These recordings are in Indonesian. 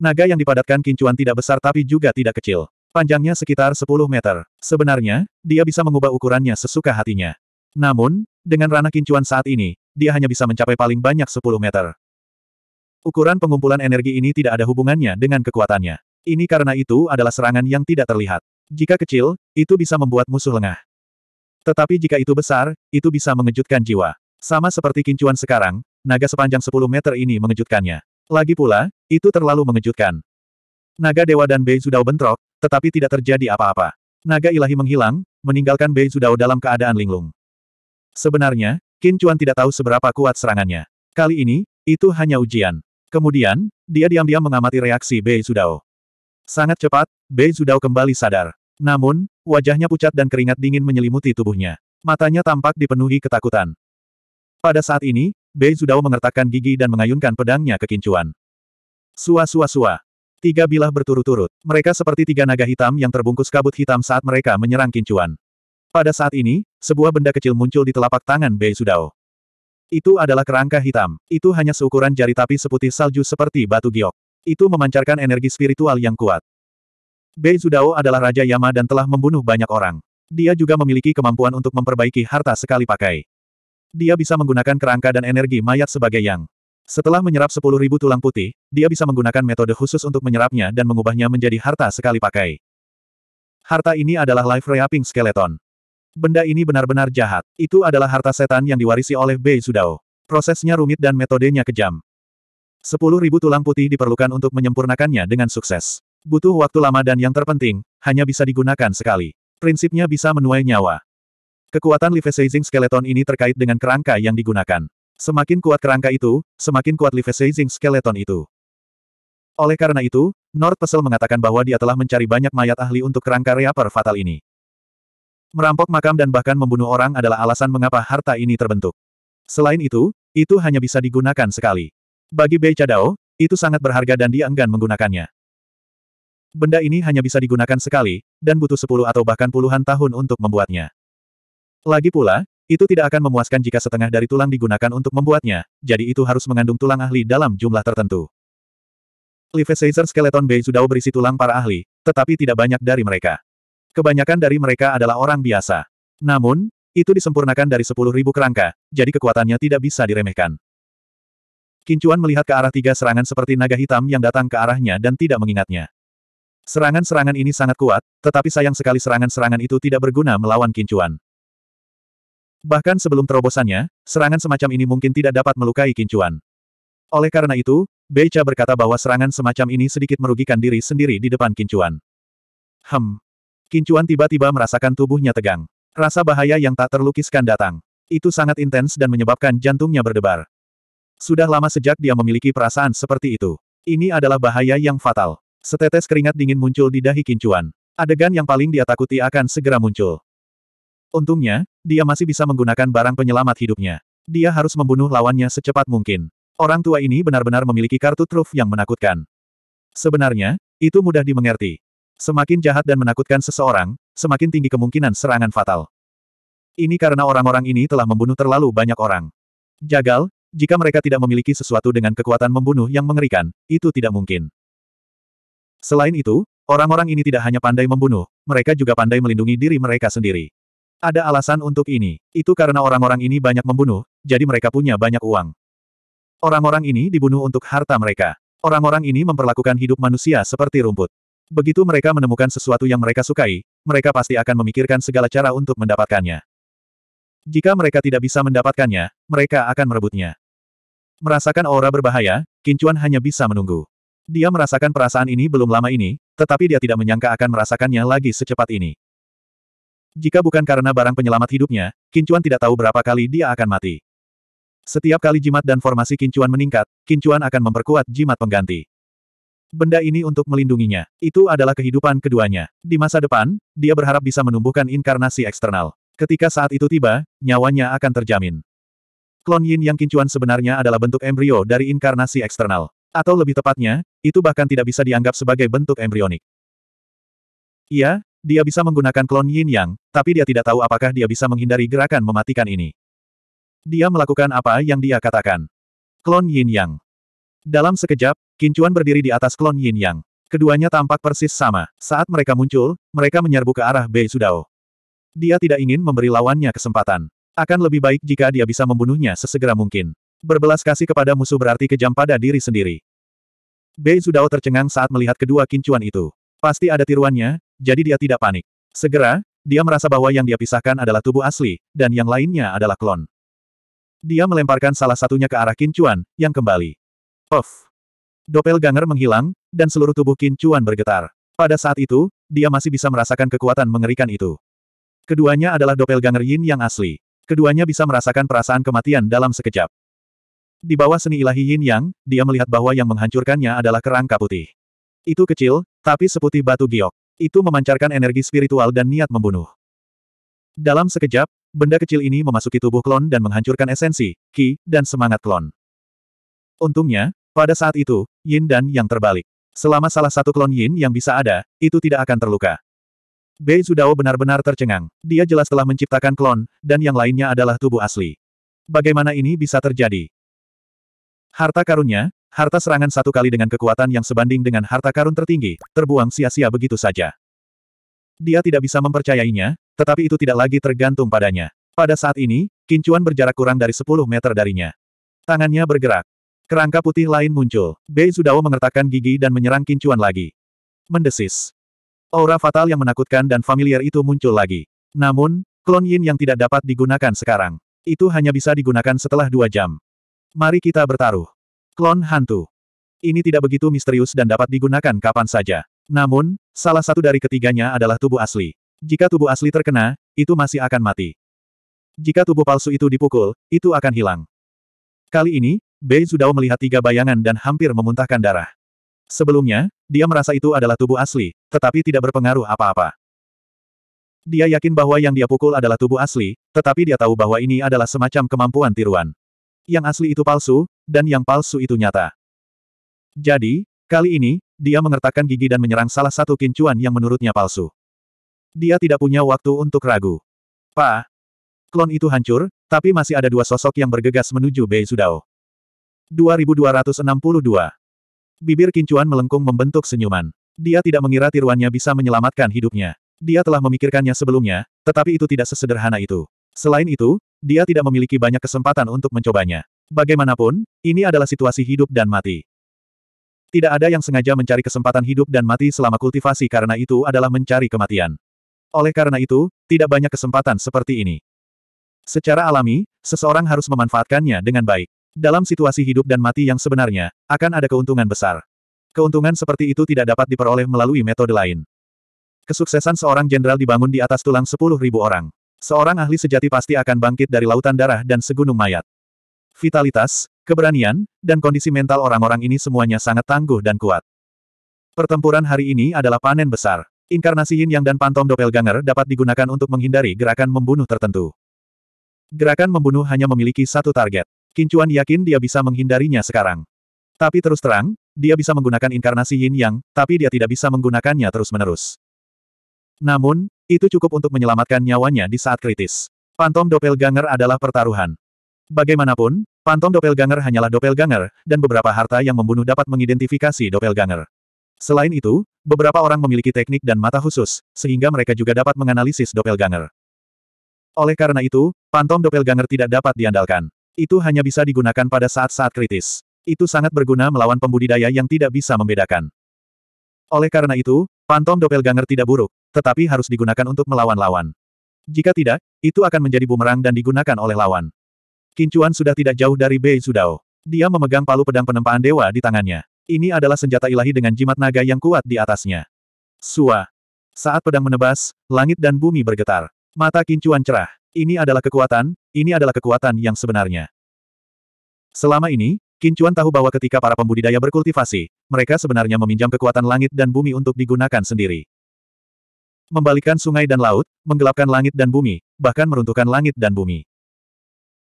Naga yang dipadatkan kincuan tidak besar tapi juga tidak kecil. Panjangnya sekitar 10 meter. Sebenarnya, dia bisa mengubah ukurannya sesuka hatinya. Namun, dengan ranah kincuan saat ini, dia hanya bisa mencapai paling banyak 10 meter. Ukuran pengumpulan energi ini tidak ada hubungannya dengan kekuatannya. Ini karena itu adalah serangan yang tidak terlihat. Jika kecil, itu bisa membuat musuh lengah. Tetapi jika itu besar, itu bisa mengejutkan jiwa. Sama seperti kincuan sekarang, naga sepanjang 10 meter ini mengejutkannya. Lagi pula, itu terlalu mengejutkan. Naga Dewa dan Bei Zudao bentrok, tetapi tidak terjadi apa-apa. Naga ilahi menghilang, meninggalkan Bei Zudao dalam keadaan linglung. Sebenarnya, Qin Chuan tidak tahu seberapa kuat serangannya. Kali ini, itu hanya ujian. Kemudian, dia diam-diam mengamati reaksi Bei Zudao. Sangat cepat, Bei Zudao kembali sadar. Namun, wajahnya pucat dan keringat dingin menyelimuti tubuhnya. Matanya tampak dipenuhi ketakutan. Pada saat ini, Bei Zudao mengertakkan gigi dan mengayunkan pedangnya ke Kincuan. Sua sua sua. Tiga bilah berturut-turut. Mereka seperti tiga naga hitam yang terbungkus kabut hitam saat mereka menyerang Kincuan. Pada saat ini, sebuah benda kecil muncul di telapak tangan Bei Zudao. Itu adalah kerangka hitam. Itu hanya seukuran jari tapi seputih salju seperti batu giok. Itu memancarkan energi spiritual yang kuat. Bei Zudao adalah Raja Yama dan telah membunuh banyak orang. Dia juga memiliki kemampuan untuk memperbaiki harta sekali pakai. Dia bisa menggunakan kerangka dan energi mayat sebagai yang. Setelah menyerap 10.000 tulang putih, dia bisa menggunakan metode khusus untuk menyerapnya dan mengubahnya menjadi harta sekali pakai. Harta ini adalah life reaping skeleton. Benda ini benar-benar jahat. Itu adalah harta setan yang diwarisi oleh Bei Sudao. Prosesnya rumit dan metodenya kejam. 10.000 tulang putih diperlukan untuk menyempurnakannya dengan sukses. Butuh waktu lama dan yang terpenting, hanya bisa digunakan sekali. Prinsipnya bisa menuai nyawa. Kekuatan Levisaging Skeleton ini terkait dengan kerangka yang digunakan. Semakin kuat kerangka itu, semakin kuat Levisaging Skeleton itu. Oleh karena itu, Nord Pesel mengatakan bahwa dia telah mencari banyak mayat ahli untuk kerangka Reaper Fatal ini. Merampok makam dan bahkan membunuh orang adalah alasan mengapa harta ini terbentuk. Selain itu, itu hanya bisa digunakan sekali. Bagi Bei Chadao, itu sangat berharga dan dia enggan menggunakannya. Benda ini hanya bisa digunakan sekali, dan butuh sepuluh atau bahkan puluhan tahun untuk membuatnya. Lagi pula, itu tidak akan memuaskan jika setengah dari tulang digunakan untuk membuatnya, jadi itu harus mengandung tulang ahli dalam jumlah tertentu. Lifesizer skeleton Bay sudah berisi tulang para ahli, tetapi tidak banyak dari mereka. Kebanyakan dari mereka adalah orang biasa. Namun, itu disempurnakan dari 10.000 kerangka, jadi kekuatannya tidak bisa diremehkan. Kincuan melihat ke arah tiga serangan seperti naga hitam yang datang ke arahnya dan tidak mengingatnya. Serangan-serangan ini sangat kuat, tetapi sayang sekali serangan-serangan itu tidak berguna melawan Kincuan. Bahkan sebelum terobosannya, serangan semacam ini mungkin tidak dapat melukai Kincuan. Oleh karena itu, Beica berkata bahwa serangan semacam ini sedikit merugikan diri sendiri di depan Kincuan. Hem. Kincuan tiba-tiba merasakan tubuhnya tegang. Rasa bahaya yang tak terlukiskan datang. Itu sangat intens dan menyebabkan jantungnya berdebar. Sudah lama sejak dia memiliki perasaan seperti itu. Ini adalah bahaya yang fatal. Setetes keringat dingin muncul di dahi Kincuan. Adegan yang paling dia takuti akan segera muncul. Untungnya, dia masih bisa menggunakan barang penyelamat hidupnya. Dia harus membunuh lawannya secepat mungkin. Orang tua ini benar-benar memiliki kartu truf yang menakutkan. Sebenarnya, itu mudah dimengerti. Semakin jahat dan menakutkan seseorang, semakin tinggi kemungkinan serangan fatal. Ini karena orang-orang ini telah membunuh terlalu banyak orang. Jagal, jika mereka tidak memiliki sesuatu dengan kekuatan membunuh yang mengerikan, itu tidak mungkin. Selain itu, orang-orang ini tidak hanya pandai membunuh, mereka juga pandai melindungi diri mereka sendiri. Ada alasan untuk ini. Itu karena orang-orang ini banyak membunuh, jadi mereka punya banyak uang. Orang-orang ini dibunuh untuk harta mereka. Orang-orang ini memperlakukan hidup manusia seperti rumput. Begitu mereka menemukan sesuatu yang mereka sukai, mereka pasti akan memikirkan segala cara untuk mendapatkannya. Jika mereka tidak bisa mendapatkannya, mereka akan merebutnya. Merasakan aura berbahaya, Kincuan hanya bisa menunggu. Dia merasakan perasaan ini belum lama ini, tetapi dia tidak menyangka akan merasakannya lagi secepat ini. Jika bukan karena barang penyelamat hidupnya, Kincuan tidak tahu berapa kali dia akan mati. Setiap kali jimat dan formasi Kincuan meningkat, Kincuan akan memperkuat jimat pengganti. Benda ini untuk melindunginya. Itu adalah kehidupan keduanya. Di masa depan, dia berharap bisa menumbuhkan inkarnasi eksternal. Ketika saat itu tiba, nyawanya akan terjamin. Klon Yin yang Kincuan sebenarnya adalah bentuk embrio dari inkarnasi eksternal. Atau lebih tepatnya, itu bahkan tidak bisa dianggap sebagai bentuk embrionik. Iya, dia bisa menggunakan klon Yin Yang, tapi dia tidak tahu apakah dia bisa menghindari gerakan mematikan ini. Dia melakukan apa yang dia katakan. Klon Yin Yang. Dalam sekejap, Kincuan berdiri di atas klon Yin Yang. Keduanya tampak persis sama. Saat mereka muncul, mereka menyerbu ke arah Bei Sudao. Dia tidak ingin memberi lawannya kesempatan. Akan lebih baik jika dia bisa membunuhnya sesegera mungkin. Berbelas kasih kepada musuh berarti kejam pada diri sendiri. Bei Sudao tercengang saat melihat kedua kincuan itu. Pasti ada tiruannya, jadi dia tidak panik. Segera, dia merasa bahwa yang dia pisahkan adalah tubuh asli, dan yang lainnya adalah klon. Dia melemparkan salah satunya ke arah Kincuan, yang kembali. Puff! Doppelganger menghilang, dan seluruh tubuh Kincuan bergetar. Pada saat itu, dia masih bisa merasakan kekuatan mengerikan itu. Keduanya adalah doppelganger Yin yang asli. Keduanya bisa merasakan perasaan kematian dalam sekejap. Di bawah seni ilahi Yin Yang, dia melihat bahwa yang menghancurkannya adalah kerangka putih. Itu kecil, tapi seputih batu giok. Itu memancarkan energi spiritual dan niat membunuh. Dalam sekejap, benda kecil ini memasuki tubuh klon dan menghancurkan esensi, ki, dan semangat klon. Untungnya, pada saat itu, yin dan yang terbalik. Selama salah satu klon yin yang bisa ada, itu tidak akan terluka. Bei Zudao benar-benar tercengang. Dia jelas telah menciptakan klon, dan yang lainnya adalah tubuh asli. Bagaimana ini bisa terjadi? Harta karunnya, Harta serangan satu kali dengan kekuatan yang sebanding dengan harta karun tertinggi, terbuang sia-sia begitu saja. Dia tidak bisa mempercayainya, tetapi itu tidak lagi tergantung padanya. Pada saat ini, kincuan berjarak kurang dari 10 meter darinya. Tangannya bergerak. Kerangka putih lain muncul. Bei Zudao mengertakkan gigi dan menyerang kincuan lagi. Mendesis. Aura fatal yang menakutkan dan familiar itu muncul lagi. Namun, klon yin yang tidak dapat digunakan sekarang. Itu hanya bisa digunakan setelah dua jam. Mari kita bertaruh. Klon hantu. Ini tidak begitu misterius dan dapat digunakan kapan saja. Namun, salah satu dari ketiganya adalah tubuh asli. Jika tubuh asli terkena, itu masih akan mati. Jika tubuh palsu itu dipukul, itu akan hilang. Kali ini, Bei Zudao melihat tiga bayangan dan hampir memuntahkan darah. Sebelumnya, dia merasa itu adalah tubuh asli, tetapi tidak berpengaruh apa-apa. Dia yakin bahwa yang dia pukul adalah tubuh asli, tetapi dia tahu bahwa ini adalah semacam kemampuan tiruan yang asli itu palsu, dan yang palsu itu nyata. Jadi, kali ini, dia mengertakkan gigi dan menyerang salah satu kincuan yang menurutnya palsu. Dia tidak punya waktu untuk ragu. Pa, klon itu hancur, tapi masih ada dua sosok yang bergegas menuju Bei Sudao. 2262. Bibir kincuan melengkung membentuk senyuman. Dia tidak mengira tiruannya bisa menyelamatkan hidupnya. Dia telah memikirkannya sebelumnya, tetapi itu tidak sesederhana itu. Selain itu, dia tidak memiliki banyak kesempatan untuk mencobanya. Bagaimanapun, ini adalah situasi hidup dan mati. Tidak ada yang sengaja mencari kesempatan hidup dan mati selama kultivasi karena itu adalah mencari kematian. Oleh karena itu, tidak banyak kesempatan seperti ini. Secara alami, seseorang harus memanfaatkannya dengan baik. Dalam situasi hidup dan mati yang sebenarnya, akan ada keuntungan besar. Keuntungan seperti itu tidak dapat diperoleh melalui metode lain. Kesuksesan seorang jenderal dibangun di atas tulang 10.000 orang. Seorang ahli sejati pasti akan bangkit dari lautan darah dan segunung mayat. Vitalitas, keberanian, dan kondisi mental orang-orang ini semuanya sangat tangguh dan kuat. Pertempuran hari ini adalah panen besar. Inkarnasi Yin Yang dan Pantom Doppelganger dapat digunakan untuk menghindari gerakan membunuh tertentu. Gerakan membunuh hanya memiliki satu target. Kincuan yakin dia bisa menghindarinya sekarang. Tapi terus terang, dia bisa menggunakan inkarnasi Yin Yang, tapi dia tidak bisa menggunakannya terus-menerus. Namun, itu cukup untuk menyelamatkan nyawanya di saat kritis. Pantom Doppelganger adalah pertaruhan. Bagaimanapun, Pantom Doppelganger hanyalah Doppelganger, dan beberapa harta yang membunuh dapat mengidentifikasi Doppelganger. Selain itu, beberapa orang memiliki teknik dan mata khusus, sehingga mereka juga dapat menganalisis Doppelganger. Oleh karena itu, Pantom Doppelganger tidak dapat diandalkan. Itu hanya bisa digunakan pada saat-saat kritis. Itu sangat berguna melawan pembudidaya yang tidak bisa membedakan. Oleh karena itu, Pantom Doppelganger tidak buruk, tetapi harus digunakan untuk melawan lawan. Jika tidak, itu akan menjadi bumerang dan digunakan oleh lawan. Kincuan sudah tidak jauh dari Bei Zudao. Dia memegang palu pedang penempaan dewa di tangannya. Ini adalah senjata ilahi dengan jimat naga yang kuat di atasnya. Sua. Saat pedang menebas, langit dan bumi bergetar. Mata kincuan cerah. Ini adalah kekuatan, ini adalah kekuatan yang sebenarnya. Selama ini, Kincuan tahu bahwa ketika para pembudidaya berkultivasi, mereka sebenarnya meminjam kekuatan langit dan bumi untuk digunakan sendiri membalikan sungai dan laut, menggelapkan langit dan bumi, bahkan meruntuhkan langit dan bumi.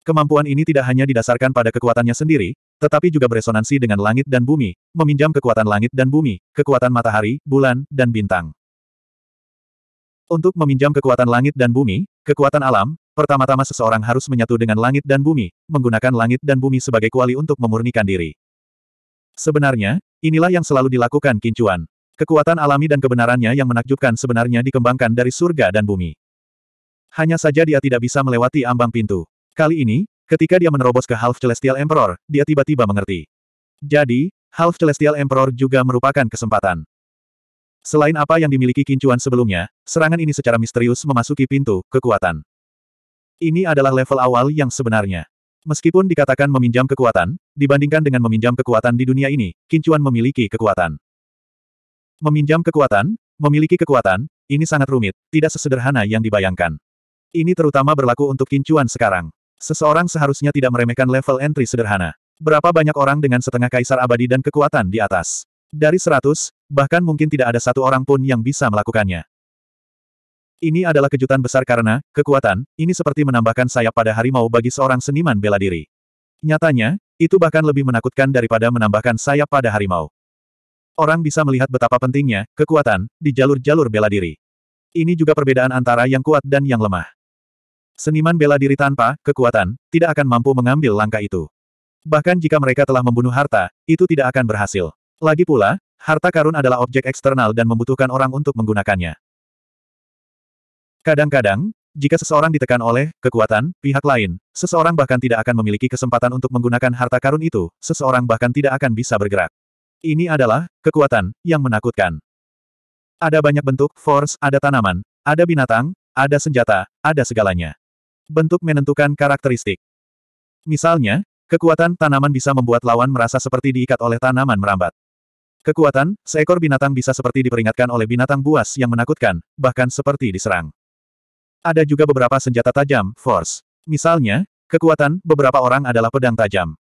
Kemampuan ini tidak hanya didasarkan pada kekuatannya sendiri, tetapi juga beresonansi dengan langit dan bumi, meminjam kekuatan langit dan bumi, kekuatan matahari, bulan, dan bintang. Untuk meminjam kekuatan langit dan bumi, kekuatan alam, pertama-tama seseorang harus menyatu dengan langit dan bumi, menggunakan langit dan bumi sebagai kuali untuk memurnikan diri. Sebenarnya, inilah yang selalu dilakukan Kincuan. Kekuatan alami dan kebenarannya yang menakjubkan sebenarnya dikembangkan dari surga dan bumi. Hanya saja dia tidak bisa melewati ambang pintu. Kali ini, ketika dia menerobos ke Half Celestial Emperor, dia tiba-tiba mengerti. Jadi, Half Celestial Emperor juga merupakan kesempatan. Selain apa yang dimiliki kincuan sebelumnya, serangan ini secara misterius memasuki pintu kekuatan. Ini adalah level awal yang sebenarnya. Meskipun dikatakan meminjam kekuatan, dibandingkan dengan meminjam kekuatan di dunia ini, kincuan memiliki kekuatan. Meminjam kekuatan, memiliki kekuatan, ini sangat rumit, tidak sesederhana yang dibayangkan. Ini terutama berlaku untuk kincuan sekarang. Seseorang seharusnya tidak meremehkan level entry sederhana. Berapa banyak orang dengan setengah kaisar abadi dan kekuatan di atas? Dari seratus, bahkan mungkin tidak ada satu orang pun yang bisa melakukannya. Ini adalah kejutan besar karena, kekuatan, ini seperti menambahkan sayap pada harimau bagi seorang seniman bela diri. Nyatanya, itu bahkan lebih menakutkan daripada menambahkan sayap pada harimau orang bisa melihat betapa pentingnya kekuatan di jalur-jalur bela diri. Ini juga perbedaan antara yang kuat dan yang lemah. Seniman bela diri tanpa kekuatan tidak akan mampu mengambil langkah itu. Bahkan jika mereka telah membunuh harta, itu tidak akan berhasil. Lagi pula, harta karun adalah objek eksternal dan membutuhkan orang untuk menggunakannya. Kadang-kadang, jika seseorang ditekan oleh kekuatan pihak lain, seseorang bahkan tidak akan memiliki kesempatan untuk menggunakan harta karun itu, seseorang bahkan tidak akan bisa bergerak. Ini adalah kekuatan yang menakutkan. Ada banyak bentuk force, ada tanaman, ada binatang, ada senjata, ada segalanya. Bentuk menentukan karakteristik. Misalnya, kekuatan tanaman bisa membuat lawan merasa seperti diikat oleh tanaman merambat. Kekuatan, seekor binatang bisa seperti diperingatkan oleh binatang buas yang menakutkan, bahkan seperti diserang. Ada juga beberapa senjata tajam, force. Misalnya, kekuatan, beberapa orang adalah pedang tajam.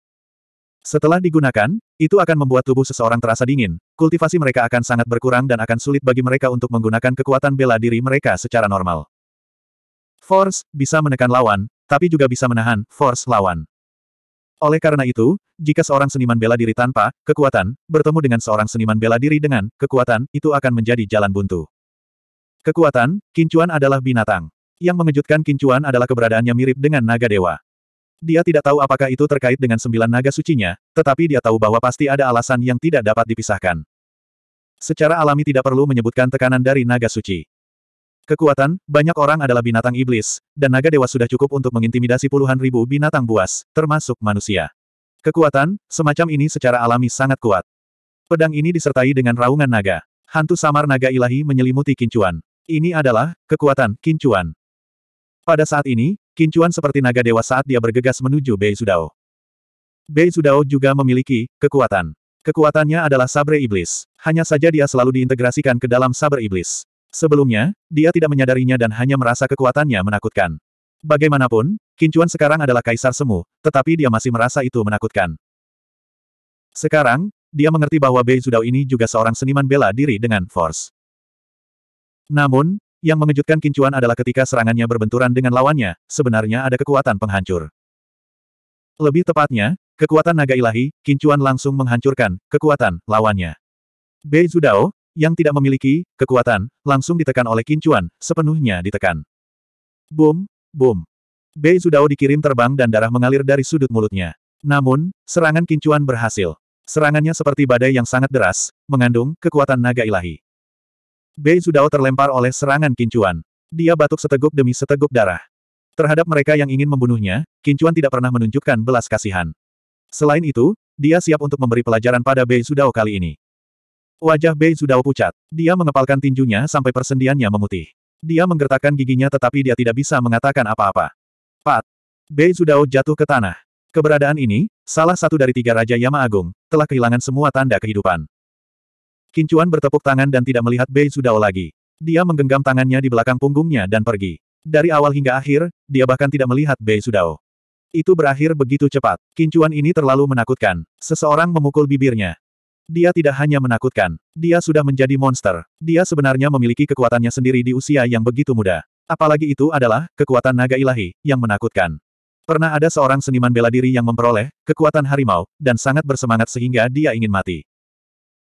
Setelah digunakan, itu akan membuat tubuh seseorang terasa dingin, kultivasi mereka akan sangat berkurang dan akan sulit bagi mereka untuk menggunakan kekuatan bela diri mereka secara normal. Force, bisa menekan lawan, tapi juga bisa menahan, force lawan. Oleh karena itu, jika seorang seniman bela diri tanpa kekuatan bertemu dengan seorang seniman bela diri dengan kekuatan, itu akan menjadi jalan buntu. Kekuatan, kincuan adalah binatang. Yang mengejutkan kincuan adalah keberadaannya mirip dengan naga dewa. Dia tidak tahu apakah itu terkait dengan sembilan naga sucinya, tetapi dia tahu bahwa pasti ada alasan yang tidak dapat dipisahkan. Secara alami tidak perlu menyebutkan tekanan dari naga suci. Kekuatan, banyak orang adalah binatang iblis, dan naga dewa sudah cukup untuk mengintimidasi puluhan ribu binatang buas, termasuk manusia. Kekuatan, semacam ini secara alami sangat kuat. Pedang ini disertai dengan raungan naga. Hantu samar naga ilahi menyelimuti kincuan. Ini adalah, kekuatan, kincuan. Pada saat ini, Kincuan seperti naga dewa saat dia bergegas menuju Bei Sudao. Bei Sudao juga memiliki kekuatan. Kekuatannya adalah sabre iblis. Hanya saja dia selalu diintegrasikan ke dalam sabre iblis. Sebelumnya, dia tidak menyadarinya dan hanya merasa kekuatannya menakutkan. Bagaimanapun, Kincuan sekarang adalah kaisar semu, tetapi dia masih merasa itu menakutkan. Sekarang, dia mengerti bahwa Bei Sudao ini juga seorang seniman bela diri dengan force. Namun, yang mengejutkan Kincuan adalah ketika serangannya berbenturan dengan lawannya, sebenarnya ada kekuatan penghancur. Lebih tepatnya, kekuatan naga ilahi, Kincuan langsung menghancurkan kekuatan lawannya. Bei Zudao, yang tidak memiliki kekuatan, langsung ditekan oleh Kincuan, sepenuhnya ditekan. Boom, boom. Bei Zudao dikirim terbang dan darah mengalir dari sudut mulutnya. Namun, serangan Kincuan berhasil. Serangannya seperti badai yang sangat deras, mengandung kekuatan naga ilahi. Bei Zudao terlempar oleh serangan Kincuan. Dia batuk seteguk demi seteguk darah. Terhadap mereka yang ingin membunuhnya, Kincuan tidak pernah menunjukkan belas kasihan. Selain itu, dia siap untuk memberi pelajaran pada Bei Zudao kali ini. Wajah Bei Zudao pucat. Dia mengepalkan tinjunya sampai persendiannya memutih. Dia menggertakkan giginya tetapi dia tidak bisa mengatakan apa-apa. Pat. Bei Zudao jatuh ke tanah. Keberadaan ini, salah satu dari tiga Raja Yama Agung, telah kehilangan semua tanda kehidupan. Kincuan bertepuk tangan dan tidak melihat Bei Sudao lagi. Dia menggenggam tangannya di belakang punggungnya dan pergi. Dari awal hingga akhir, dia bahkan tidak melihat Bei Sudao. Itu berakhir begitu cepat. Kincuan ini terlalu menakutkan. Seseorang memukul bibirnya. Dia tidak hanya menakutkan, dia sudah menjadi monster. Dia sebenarnya memiliki kekuatannya sendiri di usia yang begitu muda. Apalagi itu adalah kekuatan naga ilahi yang menakutkan. Pernah ada seorang seniman bela diri yang memperoleh kekuatan harimau dan sangat bersemangat sehingga dia ingin mati.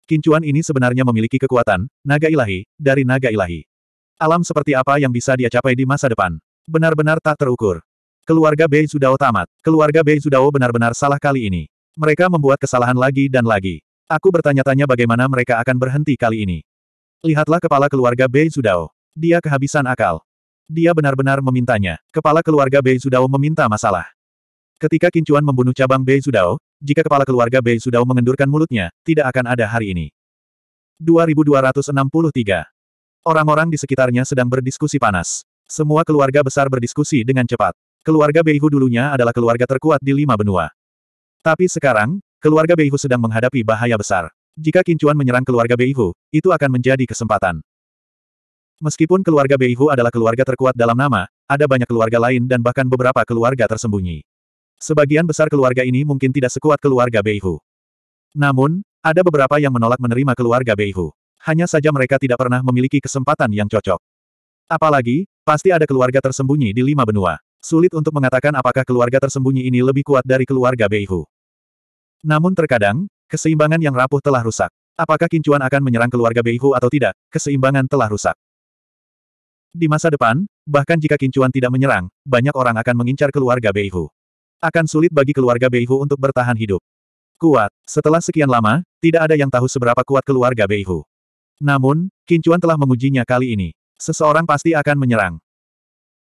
Kincuan ini sebenarnya memiliki kekuatan, naga ilahi, dari naga ilahi. Alam seperti apa yang bisa dia capai di masa depan? Benar-benar tak terukur. Keluarga Bei Zudao tamat. Keluarga Bei Zudao benar-benar salah kali ini. Mereka membuat kesalahan lagi dan lagi. Aku bertanya-tanya bagaimana mereka akan berhenti kali ini. Lihatlah kepala keluarga Bei Zudao. Dia kehabisan akal. Dia benar-benar memintanya. Kepala keluarga Bei Zudao meminta masalah. Ketika Kincuan membunuh cabang Bei Sudao, jika kepala keluarga Bei Sudao mengendurkan mulutnya, tidak akan ada hari ini. 2263. Orang-orang di sekitarnya sedang berdiskusi panas. Semua keluarga besar berdiskusi dengan cepat. Keluarga Beihu dulunya adalah keluarga terkuat di lima benua. Tapi sekarang, keluarga Beihu sedang menghadapi bahaya besar. Jika Kincuan menyerang keluarga Beihu, itu akan menjadi kesempatan. Meskipun keluarga Beihu adalah keluarga terkuat dalam nama, ada banyak keluarga lain dan bahkan beberapa keluarga tersembunyi. Sebagian besar keluarga ini mungkin tidak sekuat keluarga Beihu. Namun, ada beberapa yang menolak menerima keluarga Beihu. Hanya saja mereka tidak pernah memiliki kesempatan yang cocok. Apalagi, pasti ada keluarga tersembunyi di lima benua. Sulit untuk mengatakan apakah keluarga tersembunyi ini lebih kuat dari keluarga Beihu. Namun terkadang, keseimbangan yang rapuh telah rusak. Apakah Kincuan akan menyerang keluarga Beihu atau tidak, keseimbangan telah rusak. Di masa depan, bahkan jika Kincuan tidak menyerang, banyak orang akan mengincar keluarga Beihu. Akan sulit bagi keluarga Beihu untuk bertahan hidup. Kuat, setelah sekian lama, tidak ada yang tahu seberapa kuat keluarga Beihu. Namun, Kincuan telah mengujinya kali ini. Seseorang pasti akan menyerang.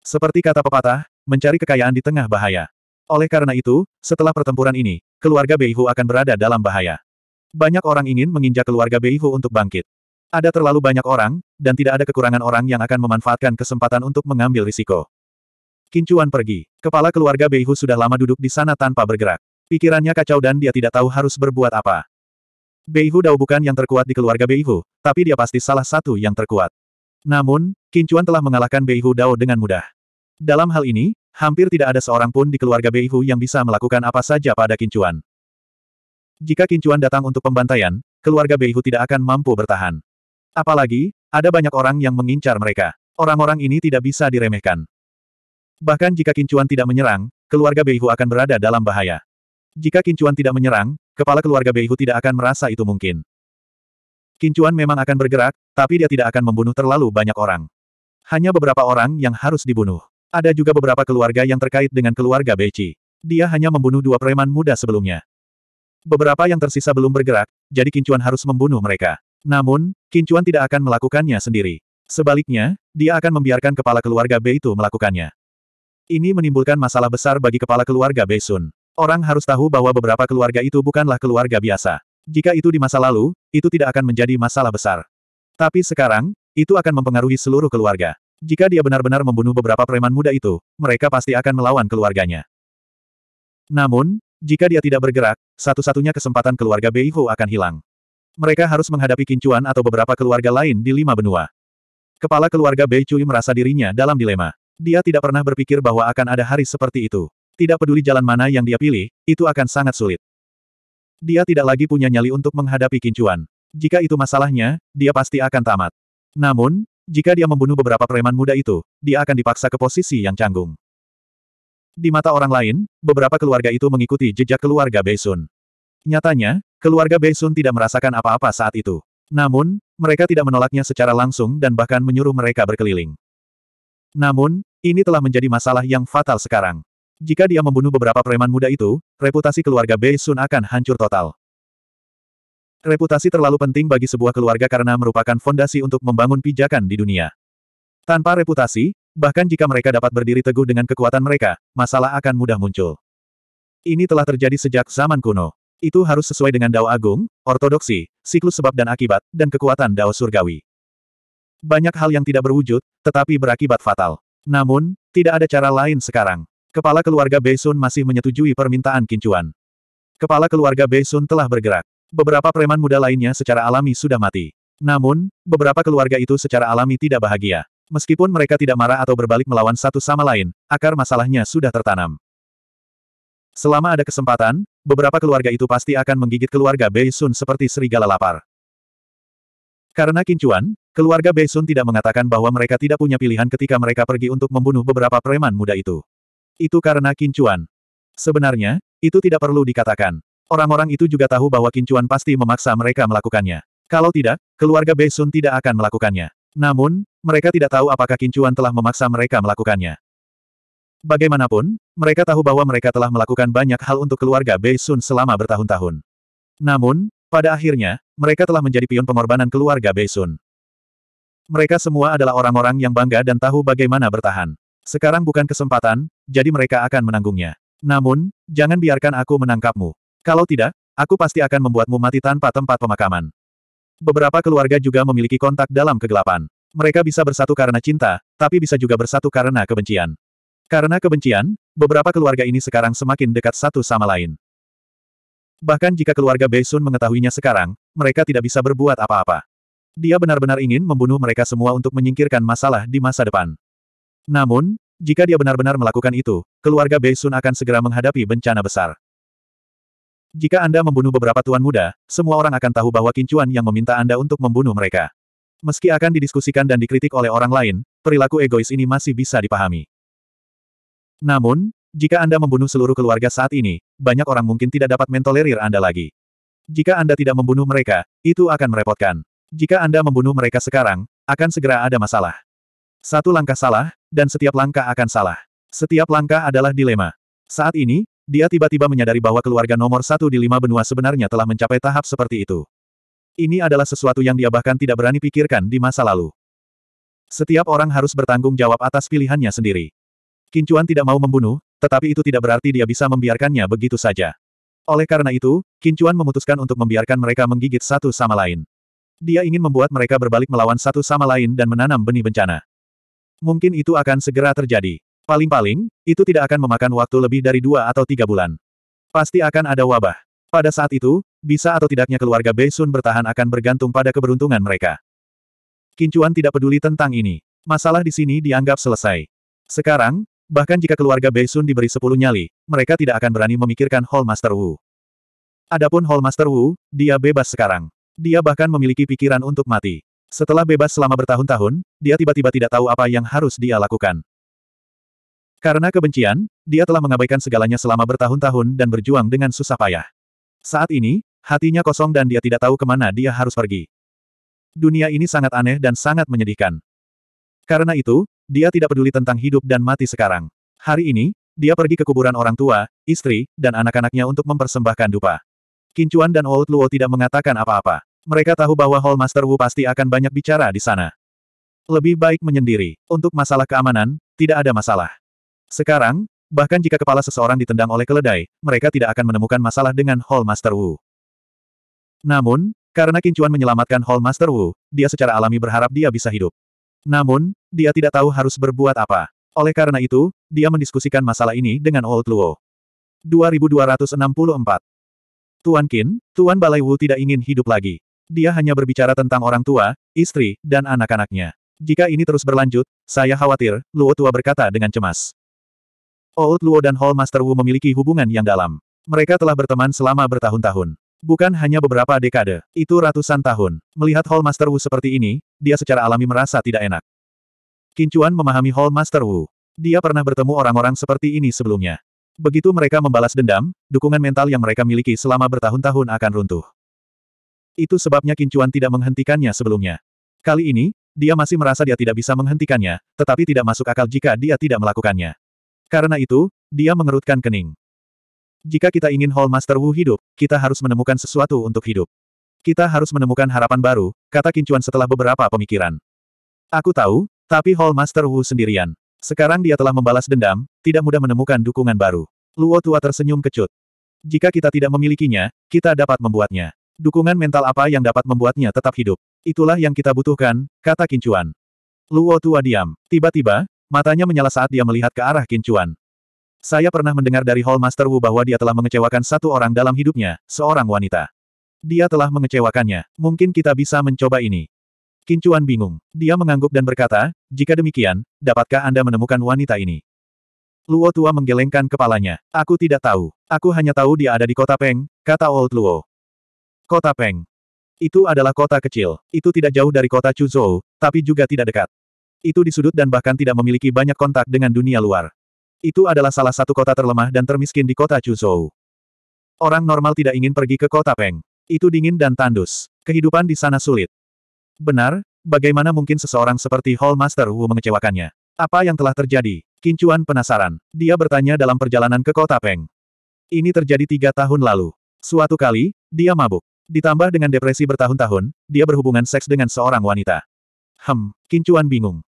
Seperti kata pepatah, mencari kekayaan di tengah bahaya. Oleh karena itu, setelah pertempuran ini, keluarga Beihu akan berada dalam bahaya. Banyak orang ingin menginjak keluarga Beihu untuk bangkit. Ada terlalu banyak orang, dan tidak ada kekurangan orang yang akan memanfaatkan kesempatan untuk mengambil risiko. Kincuan pergi. Kepala keluarga Beihu sudah lama duduk di sana tanpa bergerak. Pikirannya kacau dan dia tidak tahu harus berbuat apa. Beihu Dao bukan yang terkuat di keluarga Beihu, tapi dia pasti salah satu yang terkuat. Namun, Kincuan telah mengalahkan Beihu Dao dengan mudah. Dalam hal ini, hampir tidak ada seorang pun di keluarga Beihu yang bisa melakukan apa saja pada Kincuan. Jika Kincuan datang untuk pembantaian, keluarga Beihu tidak akan mampu bertahan. Apalagi, ada banyak orang yang mengincar mereka. Orang-orang ini tidak bisa diremehkan. Bahkan jika Kincuan tidak menyerang, keluarga Beihu akan berada dalam bahaya. Jika Kincuan tidak menyerang, kepala keluarga Beihu tidak akan merasa itu mungkin. Kincuan memang akan bergerak, tapi dia tidak akan membunuh terlalu banyak orang. Hanya beberapa orang yang harus dibunuh. Ada juga beberapa keluarga yang terkait dengan keluarga Beici. Dia hanya membunuh dua preman muda sebelumnya. Beberapa yang tersisa belum bergerak, jadi Kincuan harus membunuh mereka. Namun, Kincuan tidak akan melakukannya sendiri. Sebaliknya, dia akan membiarkan kepala keluarga B itu melakukannya. Ini menimbulkan masalah besar bagi kepala keluarga Beisun. Orang harus tahu bahwa beberapa keluarga itu bukanlah keluarga biasa. Jika itu di masa lalu, itu tidak akan menjadi masalah besar. Tapi sekarang, itu akan mempengaruhi seluruh keluarga. Jika dia benar-benar membunuh beberapa preman muda itu, mereka pasti akan melawan keluarganya. Namun, jika dia tidak bergerak, satu-satunya kesempatan keluarga Hu akan hilang. Mereka harus menghadapi kincuan atau beberapa keluarga lain di lima benua. Kepala keluarga Bei Cui merasa dirinya dalam dilema. Dia tidak pernah berpikir bahwa akan ada hari seperti itu. Tidak peduli jalan mana yang dia pilih, itu akan sangat sulit. Dia tidak lagi punya nyali untuk menghadapi kincuan. Jika itu masalahnya, dia pasti akan tamat. Namun, jika dia membunuh beberapa preman muda itu, dia akan dipaksa ke posisi yang canggung. Di mata orang lain, beberapa keluarga itu mengikuti jejak keluarga Beisun. Nyatanya, keluarga Beisun tidak merasakan apa-apa saat itu. Namun, mereka tidak menolaknya secara langsung dan bahkan menyuruh mereka berkeliling. Namun, ini telah menjadi masalah yang fatal sekarang. Jika dia membunuh beberapa preman muda itu, reputasi keluarga Bei Sun akan hancur total. Reputasi terlalu penting bagi sebuah keluarga karena merupakan fondasi untuk membangun pijakan di dunia. Tanpa reputasi, bahkan jika mereka dapat berdiri teguh dengan kekuatan mereka, masalah akan mudah muncul. Ini telah terjadi sejak zaman kuno. Itu harus sesuai dengan dao agung, ortodoksi, siklus sebab dan akibat, dan kekuatan dao surgawi. Banyak hal yang tidak berwujud, tetapi berakibat fatal. Namun, tidak ada cara lain sekarang. Kepala keluarga Beisun masih menyetujui permintaan Kincuan. Kepala keluarga Beisun telah bergerak. Beberapa preman muda lainnya secara alami sudah mati. Namun, beberapa keluarga itu secara alami tidak bahagia. Meskipun mereka tidak marah atau berbalik melawan satu sama lain, akar masalahnya sudah tertanam. Selama ada kesempatan, beberapa keluarga itu pasti akan menggigit keluarga Bei seperti serigala lapar. Karena kincuan, Keluarga Besun tidak mengatakan bahwa mereka tidak punya pilihan ketika mereka pergi untuk membunuh beberapa preman muda itu. Itu karena kincuan. Sebenarnya, itu tidak perlu dikatakan. Orang-orang itu juga tahu bahwa kincuan pasti memaksa mereka melakukannya. Kalau tidak, keluarga Besun tidak akan melakukannya. Namun, mereka tidak tahu apakah kincuan telah memaksa mereka melakukannya. Bagaimanapun, mereka tahu bahwa mereka telah melakukan banyak hal untuk keluarga Besun selama bertahun-tahun. Namun, pada akhirnya, mereka telah menjadi pion pengorbanan keluarga Besun. Mereka semua adalah orang-orang yang bangga dan tahu bagaimana bertahan. Sekarang bukan kesempatan, jadi mereka akan menanggungnya. Namun, jangan biarkan aku menangkapmu. Kalau tidak, aku pasti akan membuatmu mati tanpa tempat pemakaman. Beberapa keluarga juga memiliki kontak dalam kegelapan. Mereka bisa bersatu karena cinta, tapi bisa juga bersatu karena kebencian. Karena kebencian, beberapa keluarga ini sekarang semakin dekat satu sama lain. Bahkan jika keluarga Beisun mengetahuinya sekarang, mereka tidak bisa berbuat apa-apa dia benar-benar ingin membunuh mereka semua untuk menyingkirkan masalah di masa depan. Namun, jika dia benar-benar melakukan itu, keluarga Bei Sun akan segera menghadapi bencana besar. Jika Anda membunuh beberapa tuan muda, semua orang akan tahu bahwa kincuan yang meminta Anda untuk membunuh mereka. Meski akan didiskusikan dan dikritik oleh orang lain, perilaku egois ini masih bisa dipahami. Namun, jika Anda membunuh seluruh keluarga saat ini, banyak orang mungkin tidak dapat mentolerir Anda lagi. Jika Anda tidak membunuh mereka, itu akan merepotkan. Jika Anda membunuh mereka sekarang, akan segera ada masalah. Satu langkah salah, dan setiap langkah akan salah. Setiap langkah adalah dilema. Saat ini, dia tiba-tiba menyadari bahwa keluarga nomor satu di lima benua sebenarnya telah mencapai tahap seperti itu. Ini adalah sesuatu yang dia bahkan tidak berani pikirkan di masa lalu. Setiap orang harus bertanggung jawab atas pilihannya sendiri. Kincuan tidak mau membunuh, tetapi itu tidak berarti dia bisa membiarkannya begitu saja. Oleh karena itu, Kincuan memutuskan untuk membiarkan mereka menggigit satu sama lain. Dia ingin membuat mereka berbalik melawan satu sama lain dan menanam benih bencana. Mungkin itu akan segera terjadi. Paling-paling, itu tidak akan memakan waktu lebih dari dua atau tiga bulan. Pasti akan ada wabah. Pada saat itu, bisa atau tidaknya keluarga Beisun bertahan akan bergantung pada keberuntungan mereka. Kincuan tidak peduli tentang ini. Masalah di sini dianggap selesai. Sekarang, bahkan jika keluarga Beisun diberi sepuluh nyali, mereka tidak akan berani memikirkan Hall Master Wu. Adapun Hall Master Wu, dia bebas sekarang. Dia bahkan memiliki pikiran untuk mati. Setelah bebas selama bertahun-tahun, dia tiba-tiba tidak tahu apa yang harus dia lakukan. Karena kebencian, dia telah mengabaikan segalanya selama bertahun-tahun dan berjuang dengan susah payah. Saat ini, hatinya kosong dan dia tidak tahu kemana dia harus pergi. Dunia ini sangat aneh dan sangat menyedihkan. Karena itu, dia tidak peduli tentang hidup dan mati sekarang. Hari ini, dia pergi ke kuburan orang tua, istri, dan anak-anaknya untuk mempersembahkan dupa. Kincuan dan Old Luo tidak mengatakan apa-apa. Mereka tahu bahwa Hall Master Wu pasti akan banyak bicara di sana. Lebih baik menyendiri. Untuk masalah keamanan, tidak ada masalah. Sekarang, bahkan jika kepala seseorang ditendang oleh keledai, mereka tidak akan menemukan masalah dengan Hall Master Wu. Namun, karena Kincuan menyelamatkan Hall Master Wu, dia secara alami berharap dia bisa hidup. Namun, dia tidak tahu harus berbuat apa. Oleh karena itu, dia mendiskusikan masalah ini dengan Old Luo. 2264 Tuan Qin, Tuan Balai Wu tidak ingin hidup lagi. Dia hanya berbicara tentang orang tua, istri, dan anak-anaknya. Jika ini terus berlanjut, saya khawatir, Luo Tua berkata dengan cemas. Old Luo dan Hall Master Wu memiliki hubungan yang dalam. Mereka telah berteman selama bertahun-tahun. Bukan hanya beberapa dekade, itu ratusan tahun. Melihat Hall Master Wu seperti ini, dia secara alami merasa tidak enak. Kincuan memahami Hall Master Wu. Dia pernah bertemu orang-orang seperti ini sebelumnya. Begitu mereka membalas dendam, dukungan mental yang mereka miliki selama bertahun-tahun akan runtuh. Itu sebabnya Kincuan tidak menghentikannya sebelumnya. Kali ini, dia masih merasa dia tidak bisa menghentikannya, tetapi tidak masuk akal jika dia tidak melakukannya. Karena itu, dia mengerutkan kening. Jika kita ingin Hall Master Wu hidup, kita harus menemukan sesuatu untuk hidup. Kita harus menemukan harapan baru, kata Kincuan setelah beberapa pemikiran. Aku tahu, tapi Hall Master Wu sendirian. Sekarang dia telah membalas dendam, tidak mudah menemukan dukungan baru. Luo Tua tersenyum kecut. Jika kita tidak memilikinya, kita dapat membuatnya. Dukungan mental apa yang dapat membuatnya tetap hidup? Itulah yang kita butuhkan, kata Kincuan. Luo tua diam. Tiba-tiba, matanya menyala saat dia melihat ke arah Kincuan. Saya pernah mendengar dari Hall Master Wu bahwa dia telah mengecewakan satu orang dalam hidupnya, seorang wanita. Dia telah mengecewakannya. Mungkin kita bisa mencoba ini. Kincuan bingung. Dia mengangguk dan berkata, jika demikian, dapatkah Anda menemukan wanita ini? Luo Tua menggelengkan kepalanya. Aku tidak tahu. Aku hanya tahu dia ada di kota Peng, kata Old Luo. Kota Peng. Itu adalah kota kecil. Itu tidak jauh dari kota Chuzhou, tapi juga tidak dekat. Itu di sudut dan bahkan tidak memiliki banyak kontak dengan dunia luar. Itu adalah salah satu kota terlemah dan termiskin di kota Chuzhou. Orang normal tidak ingin pergi ke kota Peng. Itu dingin dan tandus. Kehidupan di sana sulit. Benar, bagaimana mungkin seseorang seperti Hall Master Wu mengecewakannya? Apa yang telah terjadi? Kincuan penasaran. Dia bertanya dalam perjalanan ke kota Peng. Ini terjadi tiga tahun lalu. Suatu kali, dia mabuk. Ditambah dengan depresi bertahun-tahun, dia berhubungan seks dengan seorang wanita. Hem, Kincuan bingung.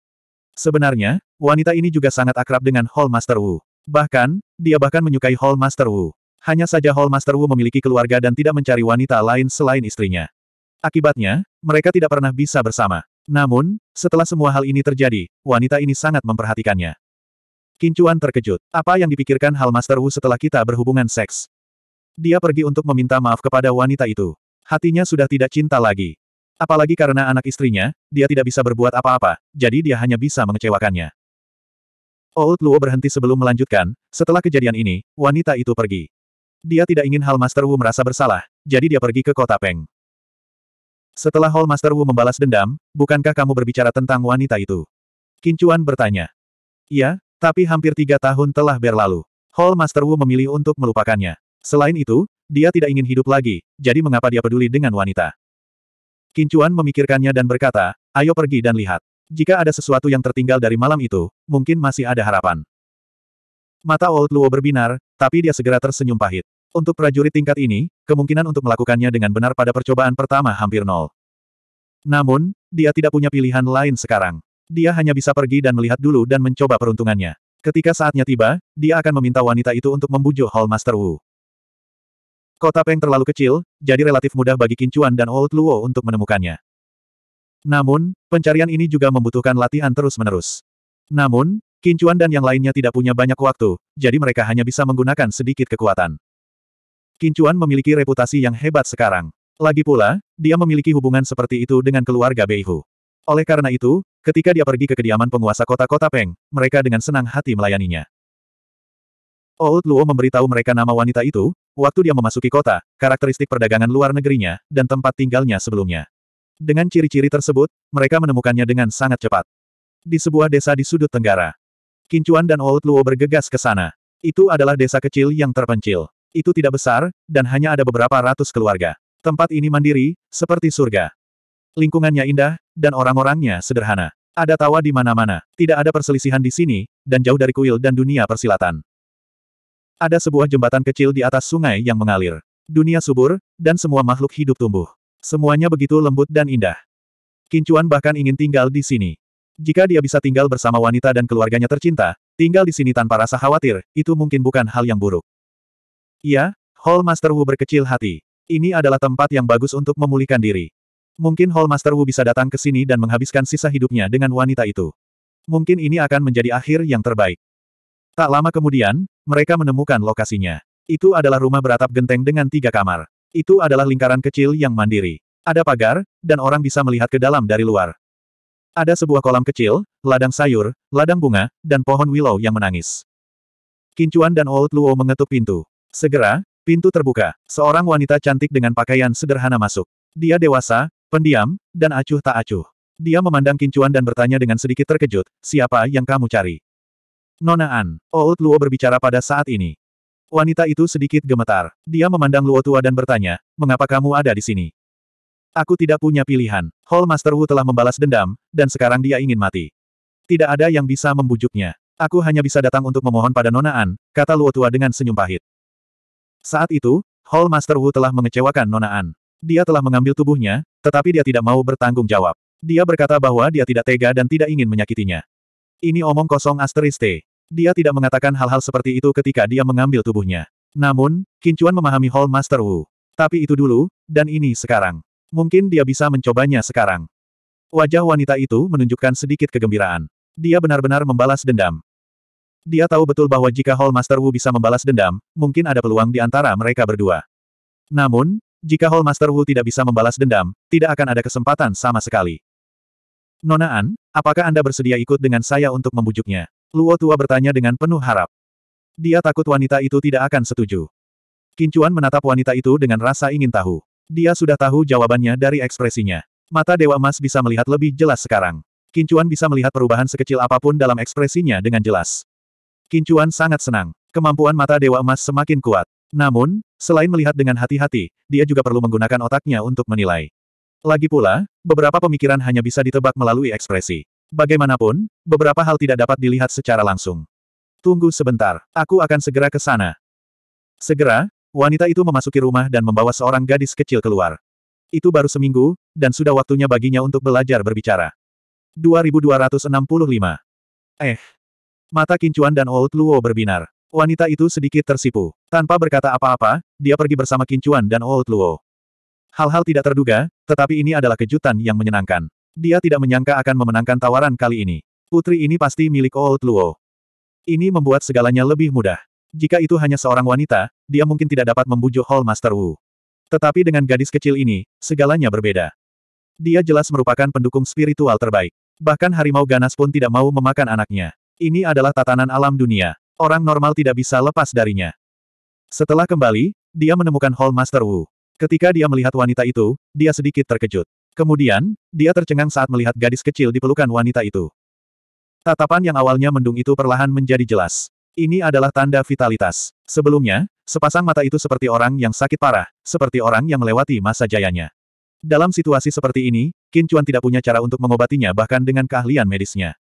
Sebenarnya, wanita ini juga sangat akrab dengan Hall Master Wu. Bahkan, dia bahkan menyukai Hall Master Wu. Hanya saja Hall Master Wu memiliki keluarga dan tidak mencari wanita lain selain istrinya. Akibatnya, mereka tidak pernah bisa bersama. Namun, setelah semua hal ini terjadi, wanita ini sangat memperhatikannya. Kincuan terkejut. Apa yang dipikirkan Hall Master Wu setelah kita berhubungan seks? Dia pergi untuk meminta maaf kepada wanita itu. Hatinya sudah tidak cinta lagi. Apalagi karena anak istrinya, dia tidak bisa berbuat apa-apa, jadi dia hanya bisa mengecewakannya. Old Luo berhenti sebelum melanjutkan, setelah kejadian ini, wanita itu pergi. Dia tidak ingin Hall Master Wu merasa bersalah, jadi dia pergi ke kota Peng. Setelah Hall Master Wu membalas dendam, bukankah kamu berbicara tentang wanita itu? Kincuan bertanya. Iya, tapi hampir tiga tahun telah berlalu. Hall Master Wu memilih untuk melupakannya. Selain itu, dia tidak ingin hidup lagi, jadi mengapa dia peduli dengan wanita? Kincuan memikirkannya dan berkata, ayo pergi dan lihat. Jika ada sesuatu yang tertinggal dari malam itu, mungkin masih ada harapan. Mata Old Luo berbinar, tapi dia segera tersenyum pahit. Untuk prajurit tingkat ini, kemungkinan untuk melakukannya dengan benar pada percobaan pertama hampir nol. Namun, dia tidak punya pilihan lain sekarang. Dia hanya bisa pergi dan melihat dulu dan mencoba peruntungannya. Ketika saatnya tiba, dia akan meminta wanita itu untuk membujuk Hall Master Wu. Kota Peng terlalu kecil, jadi relatif mudah bagi Kincuan dan Old Luo untuk menemukannya. Namun, pencarian ini juga membutuhkan latihan terus-menerus. Namun, Kincuan dan yang lainnya tidak punya banyak waktu, jadi mereka hanya bisa menggunakan sedikit kekuatan. Kincuan memiliki reputasi yang hebat sekarang. Lagi pula, dia memiliki hubungan seperti itu dengan keluarga Beihu. Oleh karena itu, ketika dia pergi ke kediaman penguasa kota-kota Peng, mereka dengan senang hati melayaninya. Old Luo memberitahu mereka nama wanita itu, waktu dia memasuki kota, karakteristik perdagangan luar negerinya, dan tempat tinggalnya sebelumnya. Dengan ciri-ciri tersebut, mereka menemukannya dengan sangat cepat. Di sebuah desa di sudut tenggara. Kincuan dan Old Luo bergegas ke sana. Itu adalah desa kecil yang terpencil. Itu tidak besar, dan hanya ada beberapa ratus keluarga. Tempat ini mandiri, seperti surga. Lingkungannya indah, dan orang-orangnya sederhana. Ada tawa di mana-mana, tidak ada perselisihan di sini, dan jauh dari kuil dan dunia persilatan. Ada sebuah jembatan kecil di atas sungai yang mengalir. Dunia subur, dan semua makhluk hidup tumbuh. Semuanya begitu lembut dan indah. Kincuan bahkan ingin tinggal di sini. Jika dia bisa tinggal bersama wanita dan keluarganya tercinta, tinggal di sini tanpa rasa khawatir, itu mungkin bukan hal yang buruk. Iya, Hall Master Wu berkecil hati. Ini adalah tempat yang bagus untuk memulihkan diri. Mungkin Hall Master Wu bisa datang ke sini dan menghabiskan sisa hidupnya dengan wanita itu. Mungkin ini akan menjadi akhir yang terbaik. Tak lama kemudian, mereka menemukan lokasinya. Itu adalah rumah beratap genteng dengan tiga kamar. Itu adalah lingkaran kecil yang mandiri. Ada pagar, dan orang bisa melihat ke dalam dari luar. Ada sebuah kolam kecil, ladang sayur, ladang bunga, dan pohon willow yang menangis. Kincuan dan Old Luo mengetuk pintu. Segera, pintu terbuka. Seorang wanita cantik dengan pakaian sederhana masuk. Dia dewasa, pendiam, dan acuh tak acuh. Dia memandang Kincuan dan bertanya dengan sedikit terkejut, siapa yang kamu cari? Nona An, Oud oh, Luo berbicara pada saat ini. Wanita itu sedikit gemetar. Dia memandang Luo Tua dan bertanya, mengapa kamu ada di sini? Aku tidak punya pilihan. Hall Master Wu telah membalas dendam, dan sekarang dia ingin mati. Tidak ada yang bisa membujuknya. Aku hanya bisa datang untuk memohon pada Nona An, kata Luo Tua dengan senyum pahit. Saat itu, Hall Master Wu telah mengecewakan Nona An. Dia telah mengambil tubuhnya, tetapi dia tidak mau bertanggung jawab. Dia berkata bahwa dia tidak tega dan tidak ingin menyakitinya. Ini omong kosong asteriste. Dia tidak mengatakan hal-hal seperti itu ketika dia mengambil tubuhnya. Namun, Kincuan memahami Hall Master Wu. Tapi itu dulu, dan ini sekarang. Mungkin dia bisa mencobanya sekarang. Wajah wanita itu menunjukkan sedikit kegembiraan. Dia benar-benar membalas dendam. Dia tahu betul bahwa jika Hall Master Wu bisa membalas dendam, mungkin ada peluang di antara mereka berdua. Namun, jika Hall Master Wu tidak bisa membalas dendam, tidak akan ada kesempatan sama sekali. Nona An, apakah Anda bersedia ikut dengan saya untuk membujuknya? Luo Tua bertanya dengan penuh harap. Dia takut wanita itu tidak akan setuju. Kincuan menatap wanita itu dengan rasa ingin tahu. Dia sudah tahu jawabannya dari ekspresinya. Mata Dewa Emas bisa melihat lebih jelas sekarang. Kincuan bisa melihat perubahan sekecil apapun dalam ekspresinya dengan jelas. Kincuan sangat senang. Kemampuan mata Dewa Emas semakin kuat. Namun, selain melihat dengan hati-hati, dia juga perlu menggunakan otaknya untuk menilai. Lagi pula, beberapa pemikiran hanya bisa ditebak melalui ekspresi. Bagaimanapun, beberapa hal tidak dapat dilihat secara langsung. Tunggu sebentar, aku akan segera ke sana. Segera, wanita itu memasuki rumah dan membawa seorang gadis kecil keluar. Itu baru seminggu, dan sudah waktunya baginya untuk belajar berbicara. 2265 Eh. Mata Kincuan dan Old Luo berbinar. Wanita itu sedikit tersipu. Tanpa berkata apa-apa, dia pergi bersama Kincuan dan Old Luo. Hal-hal tidak terduga, tetapi ini adalah kejutan yang menyenangkan. Dia tidak menyangka akan memenangkan tawaran kali ini. Putri ini pasti milik Old Luo. Ini membuat segalanya lebih mudah. Jika itu hanya seorang wanita, dia mungkin tidak dapat membujuk Hall Master Wu. Tetapi dengan gadis kecil ini, segalanya berbeda. Dia jelas merupakan pendukung spiritual terbaik. Bahkan harimau ganas pun tidak mau memakan anaknya. Ini adalah tatanan alam dunia. Orang normal tidak bisa lepas darinya. Setelah kembali, dia menemukan Hall Master Wu. Ketika dia melihat wanita itu, dia sedikit terkejut. Kemudian, dia tercengang saat melihat gadis kecil di pelukan wanita itu. Tatapan yang awalnya mendung itu perlahan menjadi jelas. Ini adalah tanda vitalitas. Sebelumnya, sepasang mata itu seperti orang yang sakit parah, seperti orang yang melewati masa jayanya. Dalam situasi seperti ini, Qin Chuan tidak punya cara untuk mengobatinya bahkan dengan keahlian medisnya.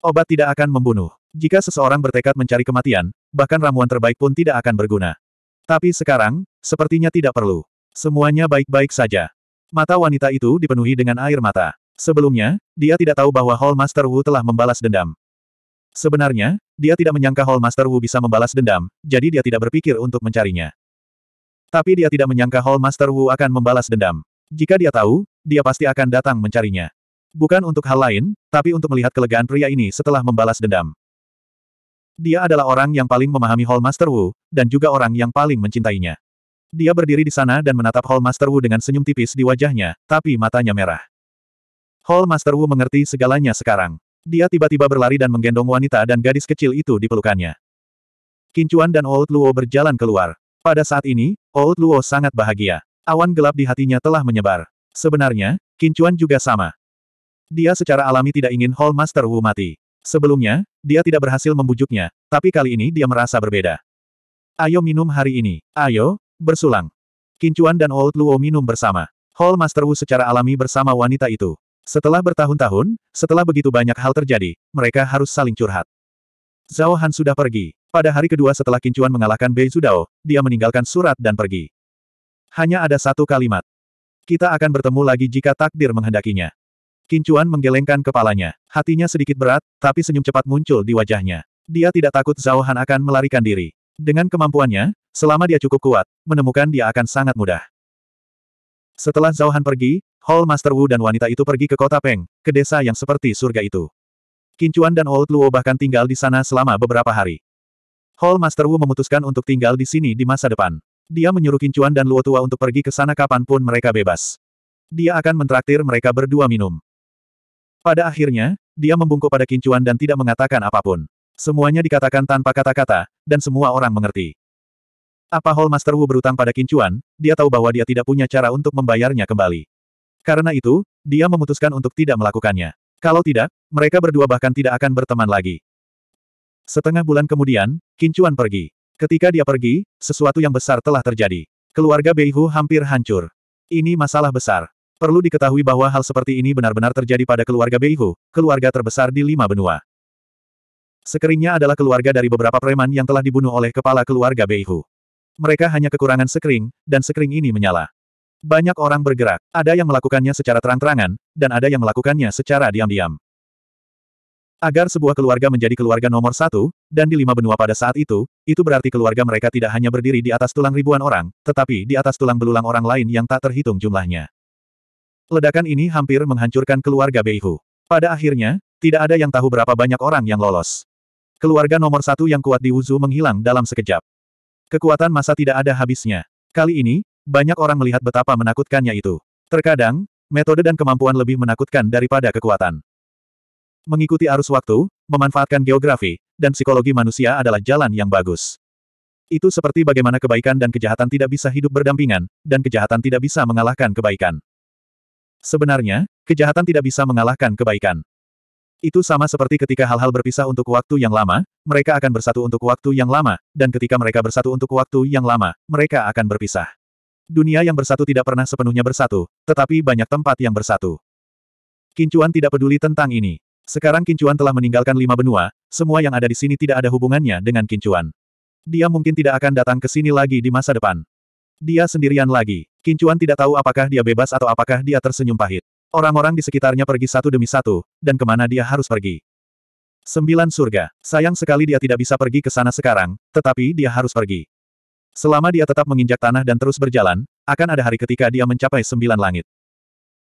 Obat tidak akan membunuh. Jika seseorang bertekad mencari kematian, bahkan ramuan terbaik pun tidak akan berguna. Tapi sekarang, sepertinya tidak perlu. Semuanya baik-baik saja. Mata wanita itu dipenuhi dengan air mata. Sebelumnya, dia tidak tahu bahwa Hall Master Wu telah membalas dendam. Sebenarnya, dia tidak menyangka Hall Master Wu bisa membalas dendam, jadi dia tidak berpikir untuk mencarinya. Tapi dia tidak menyangka Hall Master Wu akan membalas dendam. Jika dia tahu, dia pasti akan datang mencarinya. Bukan untuk hal lain, tapi untuk melihat kelegaan pria ini setelah membalas dendam. Dia adalah orang yang paling memahami Hall Master Wu, dan juga orang yang paling mencintainya. Dia berdiri di sana dan menatap Hall Master Wu dengan senyum tipis di wajahnya, tapi matanya merah. Hall Master Wu mengerti segalanya sekarang. Dia tiba-tiba berlari dan menggendong wanita dan gadis kecil itu di pelukannya. Kincuan dan Old Luo berjalan keluar. Pada saat ini, Old Luo sangat bahagia. Awan gelap di hatinya telah menyebar. Sebenarnya, Kincuan juga sama. Dia secara alami tidak ingin Hall Master Wu mati. Sebelumnya, dia tidak berhasil membujuknya, tapi kali ini dia merasa berbeda. Ayo minum hari ini. Ayo, bersulang. Kincuan dan Old Luo minum bersama. Hall Master Wu secara alami bersama wanita itu. Setelah bertahun-tahun, setelah begitu banyak hal terjadi, mereka harus saling curhat. Zhao Han sudah pergi. Pada hari kedua setelah Kincuan mengalahkan Bei Zudao, dia meninggalkan surat dan pergi. Hanya ada satu kalimat. Kita akan bertemu lagi jika takdir menghendakinya. Kincuan menggelengkan kepalanya. Hatinya sedikit berat, tapi senyum cepat muncul di wajahnya. Dia tidak takut Zhao Han akan melarikan diri. Dengan kemampuannya, selama dia cukup kuat, menemukan dia akan sangat mudah. Setelah Zhao Han pergi, Hall Master Wu dan wanita itu pergi ke kota Peng, ke desa yang seperti surga itu. Kincuan dan Old Luo bahkan tinggal di sana selama beberapa hari. Hall Master Wu memutuskan untuk tinggal di sini di masa depan. Dia menyuruh Kincuan dan Luo Tua untuk pergi ke sana kapanpun mereka bebas. Dia akan mentraktir mereka berdua minum. Pada akhirnya, dia membungkuk pada Kincuan dan tidak mengatakan apapun. Semuanya dikatakan tanpa kata-kata, dan semua orang mengerti. Apa Hall Master Wu berutang pada Kincuan, dia tahu bahwa dia tidak punya cara untuk membayarnya kembali. Karena itu, dia memutuskan untuk tidak melakukannya. Kalau tidak, mereka berdua bahkan tidak akan berteman lagi. Setengah bulan kemudian, Kincuan pergi. Ketika dia pergi, sesuatu yang besar telah terjadi. Keluarga Bei Hu hampir hancur. Ini masalah besar. Perlu diketahui bahwa hal seperti ini benar-benar terjadi pada keluarga Bei Hu, keluarga terbesar di lima benua. Sekeringnya adalah keluarga dari beberapa preman yang telah dibunuh oleh kepala keluarga Beihu. Mereka hanya kekurangan sekering, dan sekering ini menyala. Banyak orang bergerak, ada yang melakukannya secara terang-terangan, dan ada yang melakukannya secara diam-diam. Agar sebuah keluarga menjadi keluarga nomor satu, dan di lima benua pada saat itu, itu berarti keluarga mereka tidak hanya berdiri di atas tulang ribuan orang, tetapi di atas tulang belulang orang lain yang tak terhitung jumlahnya. Ledakan ini hampir menghancurkan keluarga Beihu. Pada akhirnya, tidak ada yang tahu berapa banyak orang yang lolos. Keluarga nomor satu yang kuat di Wuzu menghilang dalam sekejap. Kekuatan masa tidak ada habisnya. Kali ini, banyak orang melihat betapa menakutkannya itu. Terkadang, metode dan kemampuan lebih menakutkan daripada kekuatan. Mengikuti arus waktu, memanfaatkan geografi, dan psikologi manusia adalah jalan yang bagus. Itu seperti bagaimana kebaikan dan kejahatan tidak bisa hidup berdampingan, dan kejahatan tidak bisa mengalahkan kebaikan. Sebenarnya, kejahatan tidak bisa mengalahkan kebaikan. Itu sama seperti ketika hal-hal berpisah untuk waktu yang lama, mereka akan bersatu untuk waktu yang lama, dan ketika mereka bersatu untuk waktu yang lama, mereka akan berpisah. Dunia yang bersatu tidak pernah sepenuhnya bersatu, tetapi banyak tempat yang bersatu. Kincuan tidak peduli tentang ini. Sekarang Kincuan telah meninggalkan lima benua, semua yang ada di sini tidak ada hubungannya dengan Kincuan. Dia mungkin tidak akan datang ke sini lagi di masa depan. Dia sendirian lagi. Kincuan tidak tahu apakah dia bebas atau apakah dia tersenyum pahit. Orang-orang di sekitarnya pergi satu demi satu, dan kemana dia harus pergi. Sembilan surga. Sayang sekali dia tidak bisa pergi ke sana sekarang, tetapi dia harus pergi. Selama dia tetap menginjak tanah dan terus berjalan, akan ada hari ketika dia mencapai sembilan langit.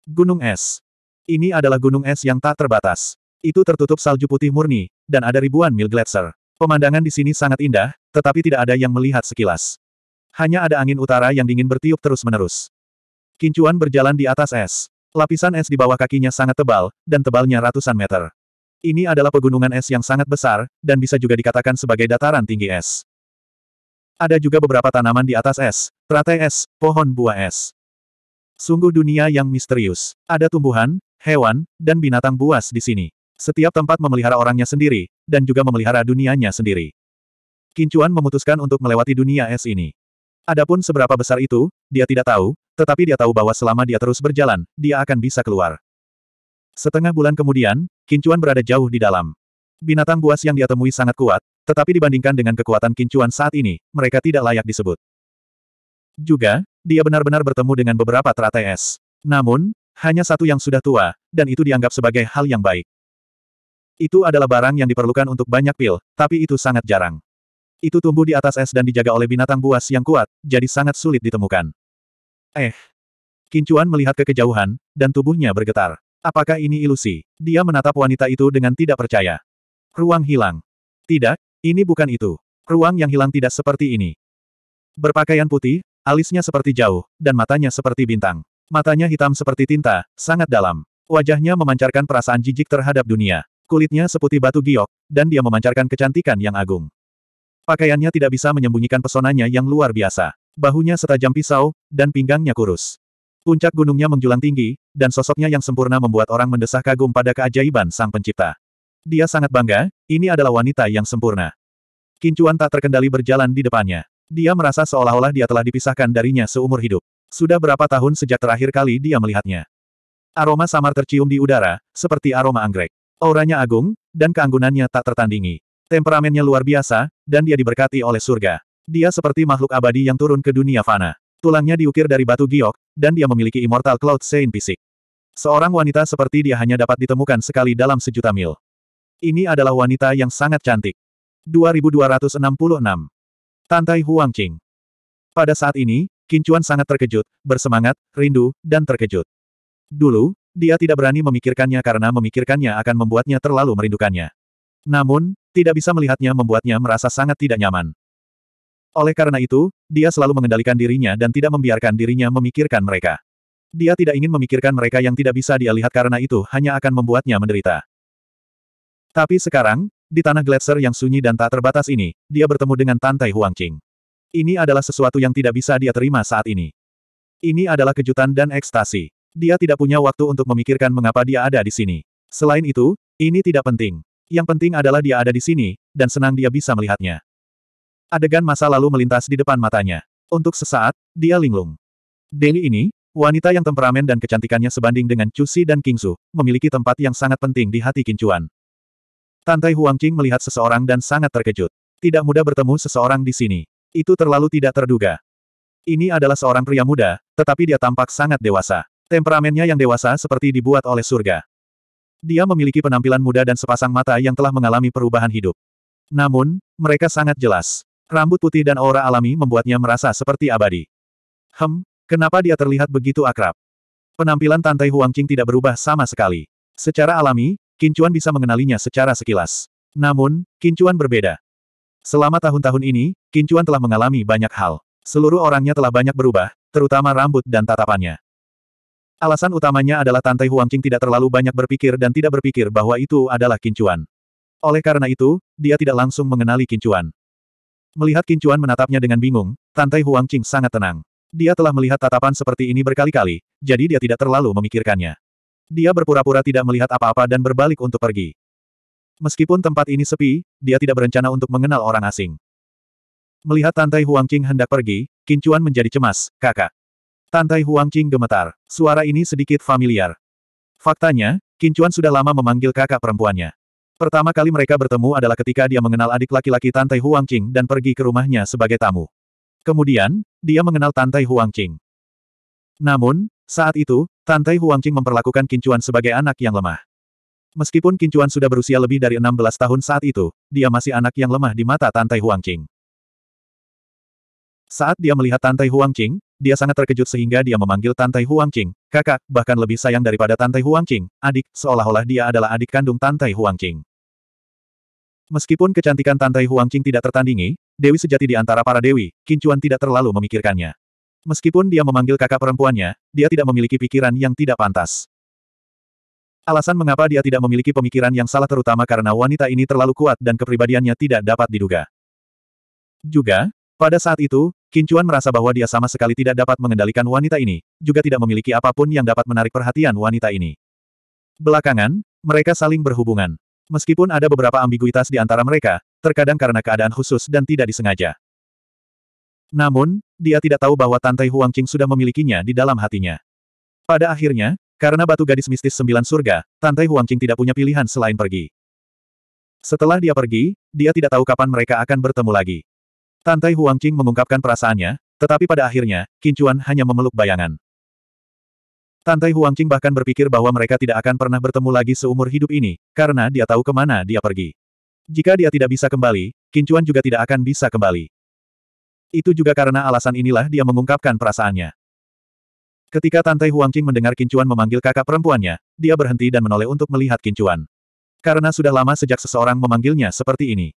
Gunung es. Ini adalah gunung es yang tak terbatas. Itu tertutup salju putih murni, dan ada ribuan mil gletser. Pemandangan di sini sangat indah, tetapi tidak ada yang melihat sekilas. Hanya ada angin utara yang dingin bertiup terus-menerus. Kincuan berjalan di atas es. Lapisan es di bawah kakinya sangat tebal, dan tebalnya ratusan meter. Ini adalah pegunungan es yang sangat besar, dan bisa juga dikatakan sebagai dataran tinggi es. Ada juga beberapa tanaman di atas es, teratai es, pohon buah es. Sungguh dunia yang misterius. Ada tumbuhan, hewan, dan binatang buas di sini. Setiap tempat memelihara orangnya sendiri, dan juga memelihara dunianya sendiri. Kincuan memutuskan untuk melewati dunia es ini. Adapun seberapa besar itu, dia tidak tahu, tetapi dia tahu bahwa selama dia terus berjalan, dia akan bisa keluar. Setengah bulan kemudian, Kincuan berada jauh di dalam. Binatang buas yang dia temui sangat kuat, tetapi dibandingkan dengan kekuatan Kincuan saat ini, mereka tidak layak disebut. Juga, dia benar-benar bertemu dengan beberapa teratai es. Namun, hanya satu yang sudah tua, dan itu dianggap sebagai hal yang baik. Itu adalah barang yang diperlukan untuk banyak pil, tapi itu sangat jarang. Itu tumbuh di atas es dan dijaga oleh binatang buas yang kuat, jadi sangat sulit ditemukan. Eh. Kincuan melihat ke kejauhan, dan tubuhnya bergetar. Apakah ini ilusi? Dia menatap wanita itu dengan tidak percaya. Ruang hilang. Tidak, ini bukan itu. Ruang yang hilang tidak seperti ini. Berpakaian putih, alisnya seperti jauh, dan matanya seperti bintang. Matanya hitam seperti tinta, sangat dalam. Wajahnya memancarkan perasaan jijik terhadap dunia. Kulitnya seputih batu giok, dan dia memancarkan kecantikan yang agung. Pakaiannya tidak bisa menyembunyikan pesonanya yang luar biasa. Bahunya setajam pisau, dan pinggangnya kurus. Puncak gunungnya menjulang tinggi, dan sosoknya yang sempurna membuat orang mendesah kagum pada keajaiban sang pencipta. Dia sangat bangga, ini adalah wanita yang sempurna. Kincuan tak terkendali berjalan di depannya. Dia merasa seolah-olah dia telah dipisahkan darinya seumur hidup. Sudah berapa tahun sejak terakhir kali dia melihatnya. Aroma samar tercium di udara, seperti aroma anggrek. Auranya agung, dan keanggunannya tak tertandingi. Temperamennya luar biasa, dan dia diberkati oleh surga. Dia seperti makhluk abadi yang turun ke dunia fana. Tulangnya diukir dari batu giok, dan dia memiliki Immortal Cloud Saint Fisik. Seorang wanita seperti dia hanya dapat ditemukan sekali dalam sejuta mil. Ini adalah wanita yang sangat cantik. 2266. Tantai Huangqing. Pada saat ini, Kincuan sangat terkejut, bersemangat, rindu, dan terkejut. Dulu, dia tidak berani memikirkannya karena memikirkannya akan membuatnya terlalu merindukannya. Namun, tidak bisa melihatnya membuatnya merasa sangat tidak nyaman. Oleh karena itu, dia selalu mengendalikan dirinya dan tidak membiarkan dirinya memikirkan mereka. Dia tidak ingin memikirkan mereka yang tidak bisa dia lihat karena itu hanya akan membuatnya menderita. Tapi sekarang, di tanah gletser yang sunyi dan tak terbatas ini, dia bertemu dengan Tantai Huangqing. Ini adalah sesuatu yang tidak bisa dia terima saat ini. Ini adalah kejutan dan ekstasi. Dia tidak punya waktu untuk memikirkan mengapa dia ada di sini. Selain itu, ini tidak penting yang penting adalah dia ada di sini, dan senang dia bisa melihatnya. Adegan masa lalu melintas di depan matanya. Untuk sesaat, dia linglung. Deli ini, wanita yang temperamen dan kecantikannya sebanding dengan Cusi dan Kingsu, memiliki tempat yang sangat penting di hati Kincuan. Huang Qing melihat seseorang dan sangat terkejut. Tidak mudah bertemu seseorang di sini. Itu terlalu tidak terduga. Ini adalah seorang pria muda, tetapi dia tampak sangat dewasa. Temperamennya yang dewasa seperti dibuat oleh surga. Dia memiliki penampilan muda dan sepasang mata yang telah mengalami perubahan hidup. Namun, mereka sangat jelas. Rambut putih dan aura alami membuatnya merasa seperti abadi. Hem, kenapa dia terlihat begitu akrab? Penampilan Tantai Qing tidak berubah sama sekali. Secara alami, Kincuan bisa mengenalinya secara sekilas. Namun, Kincuan berbeda. Selama tahun-tahun ini, Kincuan telah mengalami banyak hal. Seluruh orangnya telah banyak berubah, terutama rambut dan tatapannya. Alasan utamanya adalah Tante Huangqing tidak terlalu banyak berpikir dan tidak berpikir bahwa itu adalah kincuan. Oleh karena itu, dia tidak langsung mengenali kincuan. Melihat kincuan menatapnya dengan bingung, Tante Huangqing sangat tenang. Dia telah melihat tatapan seperti ini berkali-kali, jadi dia tidak terlalu memikirkannya. Dia berpura-pura tidak melihat apa-apa dan berbalik untuk pergi. Meskipun tempat ini sepi, dia tidak berencana untuk mengenal orang asing. Melihat Tante Huangqing hendak pergi, Kincuan menjadi cemas, kakak. Tantai Huang Qing gemetar. Suara ini sedikit familiar. Faktanya, Kincuan sudah lama memanggil kakak perempuannya. Pertama kali mereka bertemu adalah ketika dia mengenal adik laki-laki Tantai Huang Qing dan pergi ke rumahnya sebagai tamu. Kemudian, dia mengenal Tantai Huang Qing. Namun, saat itu, Tantai Huang Qing memperlakukan Kincuan sebagai anak yang lemah. Meskipun Kincuan sudah berusia lebih dari 16 tahun saat itu, dia masih anak yang lemah di mata Tantai Huang Qing. Saat dia melihat Tantai Huang Qing, dia sangat terkejut sehingga dia memanggil Tantai Huang Qing, kakak, bahkan lebih sayang daripada Tantai Huang Qing, adik, seolah-olah dia adalah adik kandung Tantai Huang Qing. Meskipun kecantikan Tantai Huang Qing tidak tertandingi, Dewi sejati di antara para Dewi, Kincuan tidak terlalu memikirkannya. Meskipun dia memanggil kakak perempuannya, dia tidak memiliki pikiran yang tidak pantas. Alasan mengapa dia tidak memiliki pemikiran yang salah terutama karena wanita ini terlalu kuat dan kepribadiannya tidak dapat diduga. Juga, pada saat itu, Kincuan merasa bahwa dia sama sekali tidak dapat mengendalikan wanita ini, juga tidak memiliki apapun yang dapat menarik perhatian wanita ini. Belakangan, mereka saling berhubungan. Meskipun ada beberapa ambiguitas di antara mereka, terkadang karena keadaan khusus dan tidak disengaja. Namun, dia tidak tahu bahwa Tantai Huangqing sudah memilikinya di dalam hatinya. Pada akhirnya, karena batu gadis mistis sembilan surga, Tantai Huangqing tidak punya pilihan selain pergi. Setelah dia pergi, dia tidak tahu kapan mereka akan bertemu lagi. Tantai Huang Qing mengungkapkan perasaannya, tetapi pada akhirnya, Kincuan hanya memeluk bayangan. Tantai Huang Qing bahkan berpikir bahwa mereka tidak akan pernah bertemu lagi seumur hidup ini, karena dia tahu kemana dia pergi. Jika dia tidak bisa kembali, Kincuan juga tidak akan bisa kembali. Itu juga karena alasan inilah dia mengungkapkan perasaannya. Ketika Tantai Huang Qing mendengar Kincuan memanggil kakak perempuannya, dia berhenti dan menoleh untuk melihat Kincuan. Karena sudah lama sejak seseorang memanggilnya seperti ini.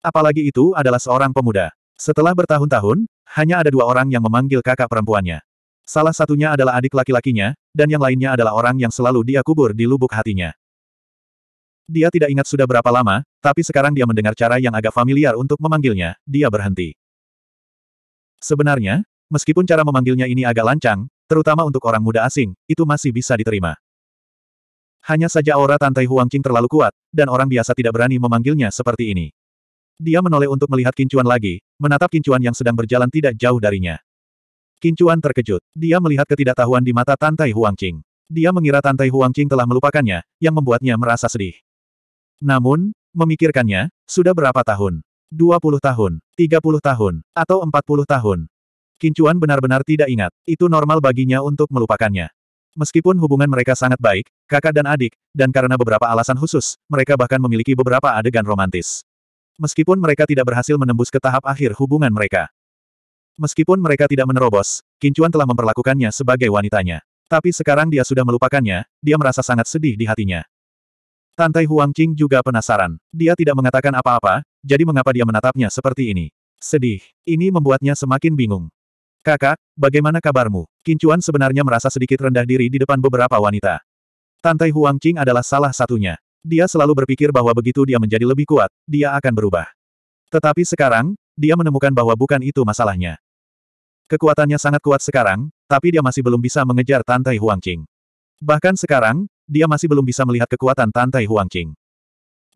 Apalagi itu adalah seorang pemuda. Setelah bertahun-tahun, hanya ada dua orang yang memanggil kakak perempuannya. Salah satunya adalah adik laki-lakinya, dan yang lainnya adalah orang yang selalu dia kubur di lubuk hatinya. Dia tidak ingat sudah berapa lama, tapi sekarang dia mendengar cara yang agak familiar untuk memanggilnya, dia berhenti. Sebenarnya, meskipun cara memanggilnya ini agak lancang, terutama untuk orang muda asing, itu masih bisa diterima. Hanya saja aura Tante Qing terlalu kuat, dan orang biasa tidak berani memanggilnya seperti ini. Dia menoleh untuk melihat Kincuan lagi, menatap Kincuan yang sedang berjalan tidak jauh darinya. Kincuan terkejut. Dia melihat ketidaktahuan di mata Tantai Huangqing. Dia mengira Tantai Huangqing telah melupakannya, yang membuatnya merasa sedih. Namun, memikirkannya, sudah berapa tahun? 20 tahun, 30 tahun, atau 40 tahun. Kincuan benar-benar tidak ingat, itu normal baginya untuk melupakannya. Meskipun hubungan mereka sangat baik, kakak dan adik, dan karena beberapa alasan khusus, mereka bahkan memiliki beberapa adegan romantis. Meskipun mereka tidak berhasil menembus ke tahap akhir hubungan mereka. Meskipun mereka tidak menerobos, Kincuan telah memperlakukannya sebagai wanitanya. Tapi sekarang dia sudah melupakannya, dia merasa sangat sedih di hatinya. Tantai Huang Qing juga penasaran. Dia tidak mengatakan apa-apa, jadi mengapa dia menatapnya seperti ini? Sedih. Ini membuatnya semakin bingung. Kakak, bagaimana kabarmu? Kincuan sebenarnya merasa sedikit rendah diri di depan beberapa wanita. Tantai Huang Qing adalah salah satunya. Dia selalu berpikir bahwa begitu dia menjadi lebih kuat, dia akan berubah. Tetapi sekarang, dia menemukan bahwa bukan itu masalahnya. Kekuatannya sangat kuat sekarang, tapi dia masih belum bisa mengejar Tantai Huangqing. Bahkan sekarang, dia masih belum bisa melihat kekuatan Tantai Huangqing.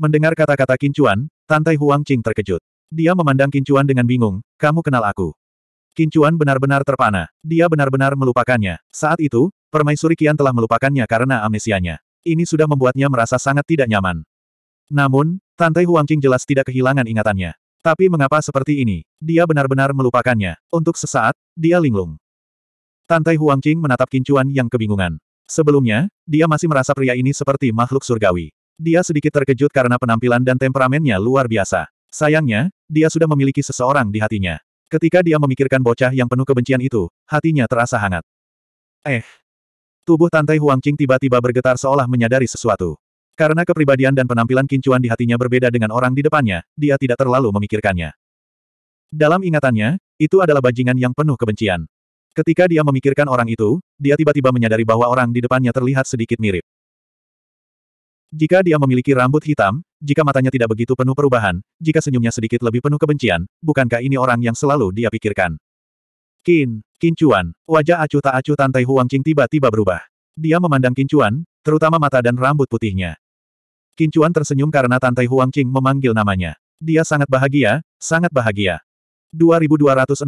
Mendengar kata-kata Kincuan, Tantai Huangqing terkejut. Dia memandang Kincuan dengan bingung, kamu kenal aku. Kincuan benar-benar terpana. Dia benar-benar melupakannya. Saat itu, permaisuri Kian telah melupakannya karena amnesianya ini sudah membuatnya merasa sangat tidak nyaman. Namun, Tante Huangqing jelas tidak kehilangan ingatannya. Tapi mengapa seperti ini? Dia benar-benar melupakannya. Untuk sesaat, dia linglung. Tante Huangqing menatap kincuan yang kebingungan. Sebelumnya, dia masih merasa pria ini seperti makhluk surgawi. Dia sedikit terkejut karena penampilan dan temperamennya luar biasa. Sayangnya, dia sudah memiliki seseorang di hatinya. Ketika dia memikirkan bocah yang penuh kebencian itu, hatinya terasa hangat. Eh, Tubuh Tantai Huang Qing tiba-tiba bergetar seolah menyadari sesuatu. Karena kepribadian dan penampilan kincuan di hatinya berbeda dengan orang di depannya, dia tidak terlalu memikirkannya. Dalam ingatannya, itu adalah bajingan yang penuh kebencian. Ketika dia memikirkan orang itu, dia tiba-tiba menyadari bahwa orang di depannya terlihat sedikit mirip. Jika dia memiliki rambut hitam, jika matanya tidak begitu penuh perubahan, jika senyumnya sedikit lebih penuh kebencian, bukankah ini orang yang selalu dia pikirkan? Kin, Kincuan, wajah acuh tak acuh Tantai Huangqing tiba-tiba berubah. Dia memandang Kincuan, terutama mata dan rambut putihnya. Kincuan tersenyum karena Tantai Huangqing memanggil namanya. Dia sangat bahagia, sangat bahagia. 2267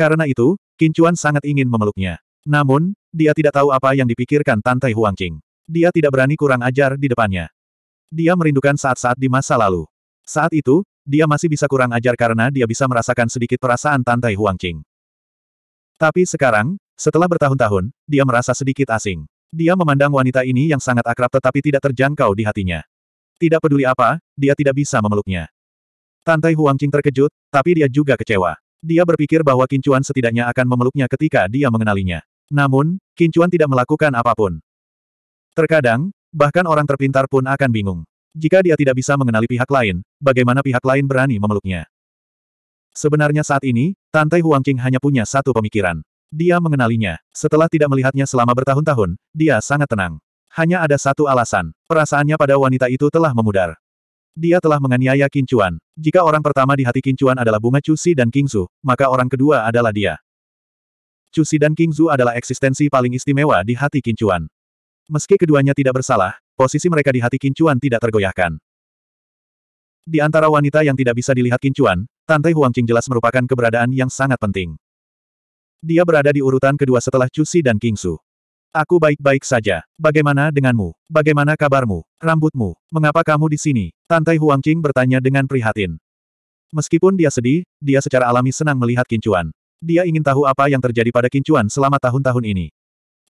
Karena itu, Kincuan sangat ingin memeluknya. Namun, dia tidak tahu apa yang dipikirkan Tantai Huangqing. Dia tidak berani kurang ajar di depannya. Dia merindukan saat-saat di masa lalu. Saat itu, dia masih bisa kurang ajar karena dia bisa merasakan sedikit perasaan Tantai Huangqing. Tapi sekarang, setelah bertahun-tahun, dia merasa sedikit asing. Dia memandang wanita ini yang sangat akrab tetapi tidak terjangkau di hatinya. Tidak peduli apa, dia tidak bisa memeluknya. Tantai Huangqing terkejut, tapi dia juga kecewa. Dia berpikir bahwa Kincuan setidaknya akan memeluknya ketika dia mengenalinya. Namun, Kincuan tidak melakukan apapun. Terkadang, bahkan orang terpintar pun akan bingung. Jika dia tidak bisa mengenali pihak lain, bagaimana pihak lain berani memeluknya? Sebenarnya saat ini, Tantai Huangqing hanya punya satu pemikiran. Dia mengenalinya. Setelah tidak melihatnya selama bertahun-tahun, dia sangat tenang. Hanya ada satu alasan. Perasaannya pada wanita itu telah memudar. Dia telah menganiaya Kincuan. Jika orang pertama di hati Kincuan adalah bunga Cusi dan Kingzu, maka orang kedua adalah dia. Cusi dan Kingzu adalah eksistensi paling istimewa di hati Kincuan. Meski keduanya tidak bersalah, posisi mereka di hati Kincuan tidak tergoyahkan. Di antara wanita yang tidak bisa dilihat Kincuan, Tante Huangqing jelas merupakan keberadaan yang sangat penting. Dia berada di urutan kedua setelah Cusi dan Kingsu. Aku baik-baik saja. Bagaimana denganmu? Bagaimana kabarmu? Rambutmu? Mengapa kamu di sini? Tante Huangqing bertanya dengan prihatin. Meskipun dia sedih, dia secara alami senang melihat Kincuan. Dia ingin tahu apa yang terjadi pada Kincuan selama tahun-tahun ini.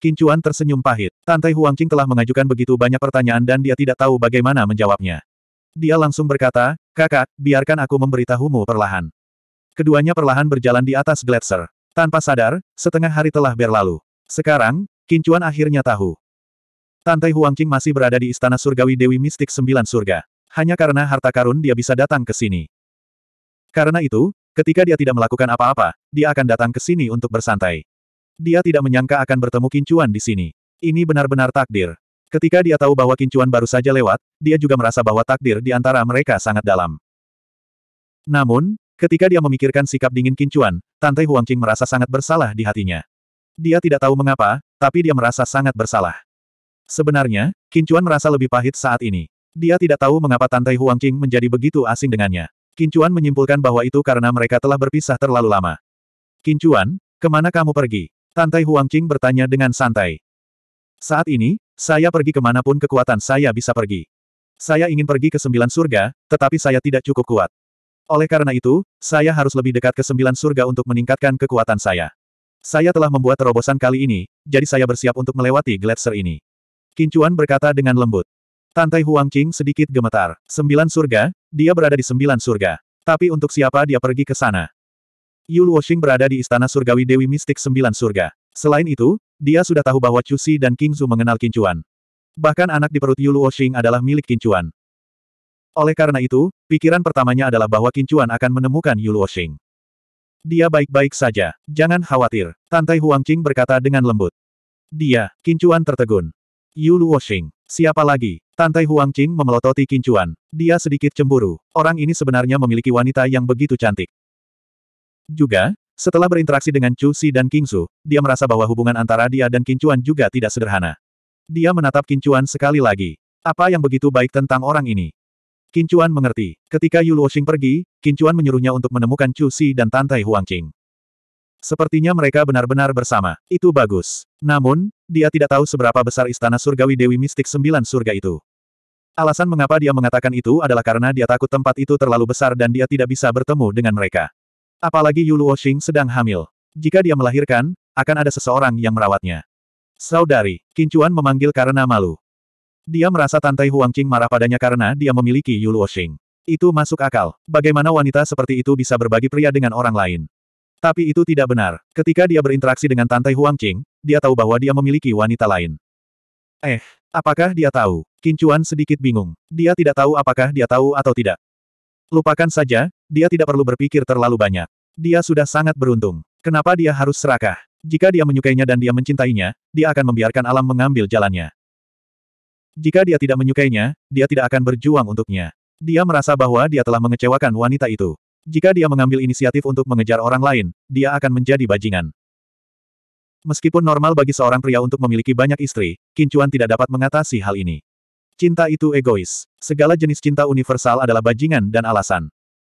Kincuan tersenyum pahit. Tantai Huangqing telah mengajukan begitu banyak pertanyaan dan dia tidak tahu bagaimana menjawabnya. Dia langsung berkata, kakak, biarkan aku memberitahumu perlahan. Keduanya perlahan berjalan di atas gletser. Tanpa sadar, setengah hari telah berlalu. Sekarang, Kincuan akhirnya tahu. Tantai Huangqing masih berada di Istana Surgawi Dewi Mistik Sembilan Surga. Hanya karena harta karun dia bisa datang ke sini. Karena itu, ketika dia tidak melakukan apa-apa, dia akan datang ke sini untuk bersantai. Dia tidak menyangka akan bertemu Kincuan di sini. Ini benar-benar takdir. Ketika dia tahu bahwa Kincuan baru saja lewat, dia juga merasa bahwa takdir di antara mereka sangat dalam. Namun, ketika dia memikirkan sikap dingin Kincuan, Tante Huangqing merasa sangat bersalah di hatinya. Dia tidak tahu mengapa, tapi dia merasa sangat bersalah. Sebenarnya, Kincuan merasa lebih pahit saat ini. Dia tidak tahu mengapa Tante Huangqing menjadi begitu asing dengannya. Kincuan menyimpulkan bahwa itu karena mereka telah berpisah terlalu lama. Kincuan, kemana kamu pergi? Tantai Huangqing bertanya dengan santai. Saat ini, saya pergi kemanapun kekuatan saya bisa pergi. Saya ingin pergi ke sembilan surga, tetapi saya tidak cukup kuat. Oleh karena itu, saya harus lebih dekat ke sembilan surga untuk meningkatkan kekuatan saya. Saya telah membuat terobosan kali ini, jadi saya bersiap untuk melewati gletser ini. Kincuan berkata dengan lembut. Tantai Huangqing sedikit gemetar. Sembilan surga, dia berada di sembilan surga. Tapi untuk siapa dia pergi ke sana? Yu Luoxing berada di Istana Surgawi Dewi Mistik Sembilan Surga. Selain itu, dia sudah tahu bahwa Chu Si dan King Zhu mengenal Kincuan. Bahkan anak di perut Yu Luoxing adalah milik Kincuan. Oleh karena itu, pikiran pertamanya adalah bahwa Kincuan akan menemukan Yu Luoxing. Dia baik-baik saja, jangan khawatir, Tantai Qing berkata dengan lembut. Dia, Kincuan tertegun. Yu Luoxing, siapa lagi? Tantai Qing memelototi Kincuan. Dia sedikit cemburu. Orang ini sebenarnya memiliki wanita yang begitu cantik. Juga, setelah berinteraksi dengan Chu Si dan King Su, dia merasa bahwa hubungan antara dia dan Chuan juga tidak sederhana. Dia menatap Chuan sekali lagi. Apa yang begitu baik tentang orang ini? Chuan mengerti. Ketika Yu Luoxing pergi, Chuan menyuruhnya untuk menemukan Chu Si dan Tantai Huangqing. Sepertinya mereka benar-benar bersama. Itu bagus. Namun, dia tidak tahu seberapa besar istana surgawi Dewi Mistik Sembilan Surga itu. Alasan mengapa dia mengatakan itu adalah karena dia takut tempat itu terlalu besar dan dia tidak bisa bertemu dengan mereka. Apalagi Yulu Xing sedang hamil. Jika dia melahirkan, akan ada seseorang yang merawatnya. Saudari, Kincuan memanggil karena malu. Dia merasa Tantai Huangqing marah padanya karena dia memiliki Yulu Xing. Itu masuk akal. Bagaimana wanita seperti itu bisa berbagi pria dengan orang lain? Tapi itu tidak benar. Ketika dia berinteraksi dengan Tantai Huangqing, dia tahu bahwa dia memiliki wanita lain. Eh, apakah dia tahu? Kincuan sedikit bingung. Dia tidak tahu apakah dia tahu atau tidak. Lupakan saja, dia tidak perlu berpikir terlalu banyak. Dia sudah sangat beruntung. Kenapa dia harus serakah? Jika dia menyukainya dan dia mencintainya, dia akan membiarkan alam mengambil jalannya. Jika dia tidak menyukainya, dia tidak akan berjuang untuknya. Dia merasa bahwa dia telah mengecewakan wanita itu. Jika dia mengambil inisiatif untuk mengejar orang lain, dia akan menjadi bajingan. Meskipun normal bagi seorang pria untuk memiliki banyak istri, Kincuan tidak dapat mengatasi hal ini. Cinta itu egois. Segala jenis cinta universal adalah bajingan dan alasan.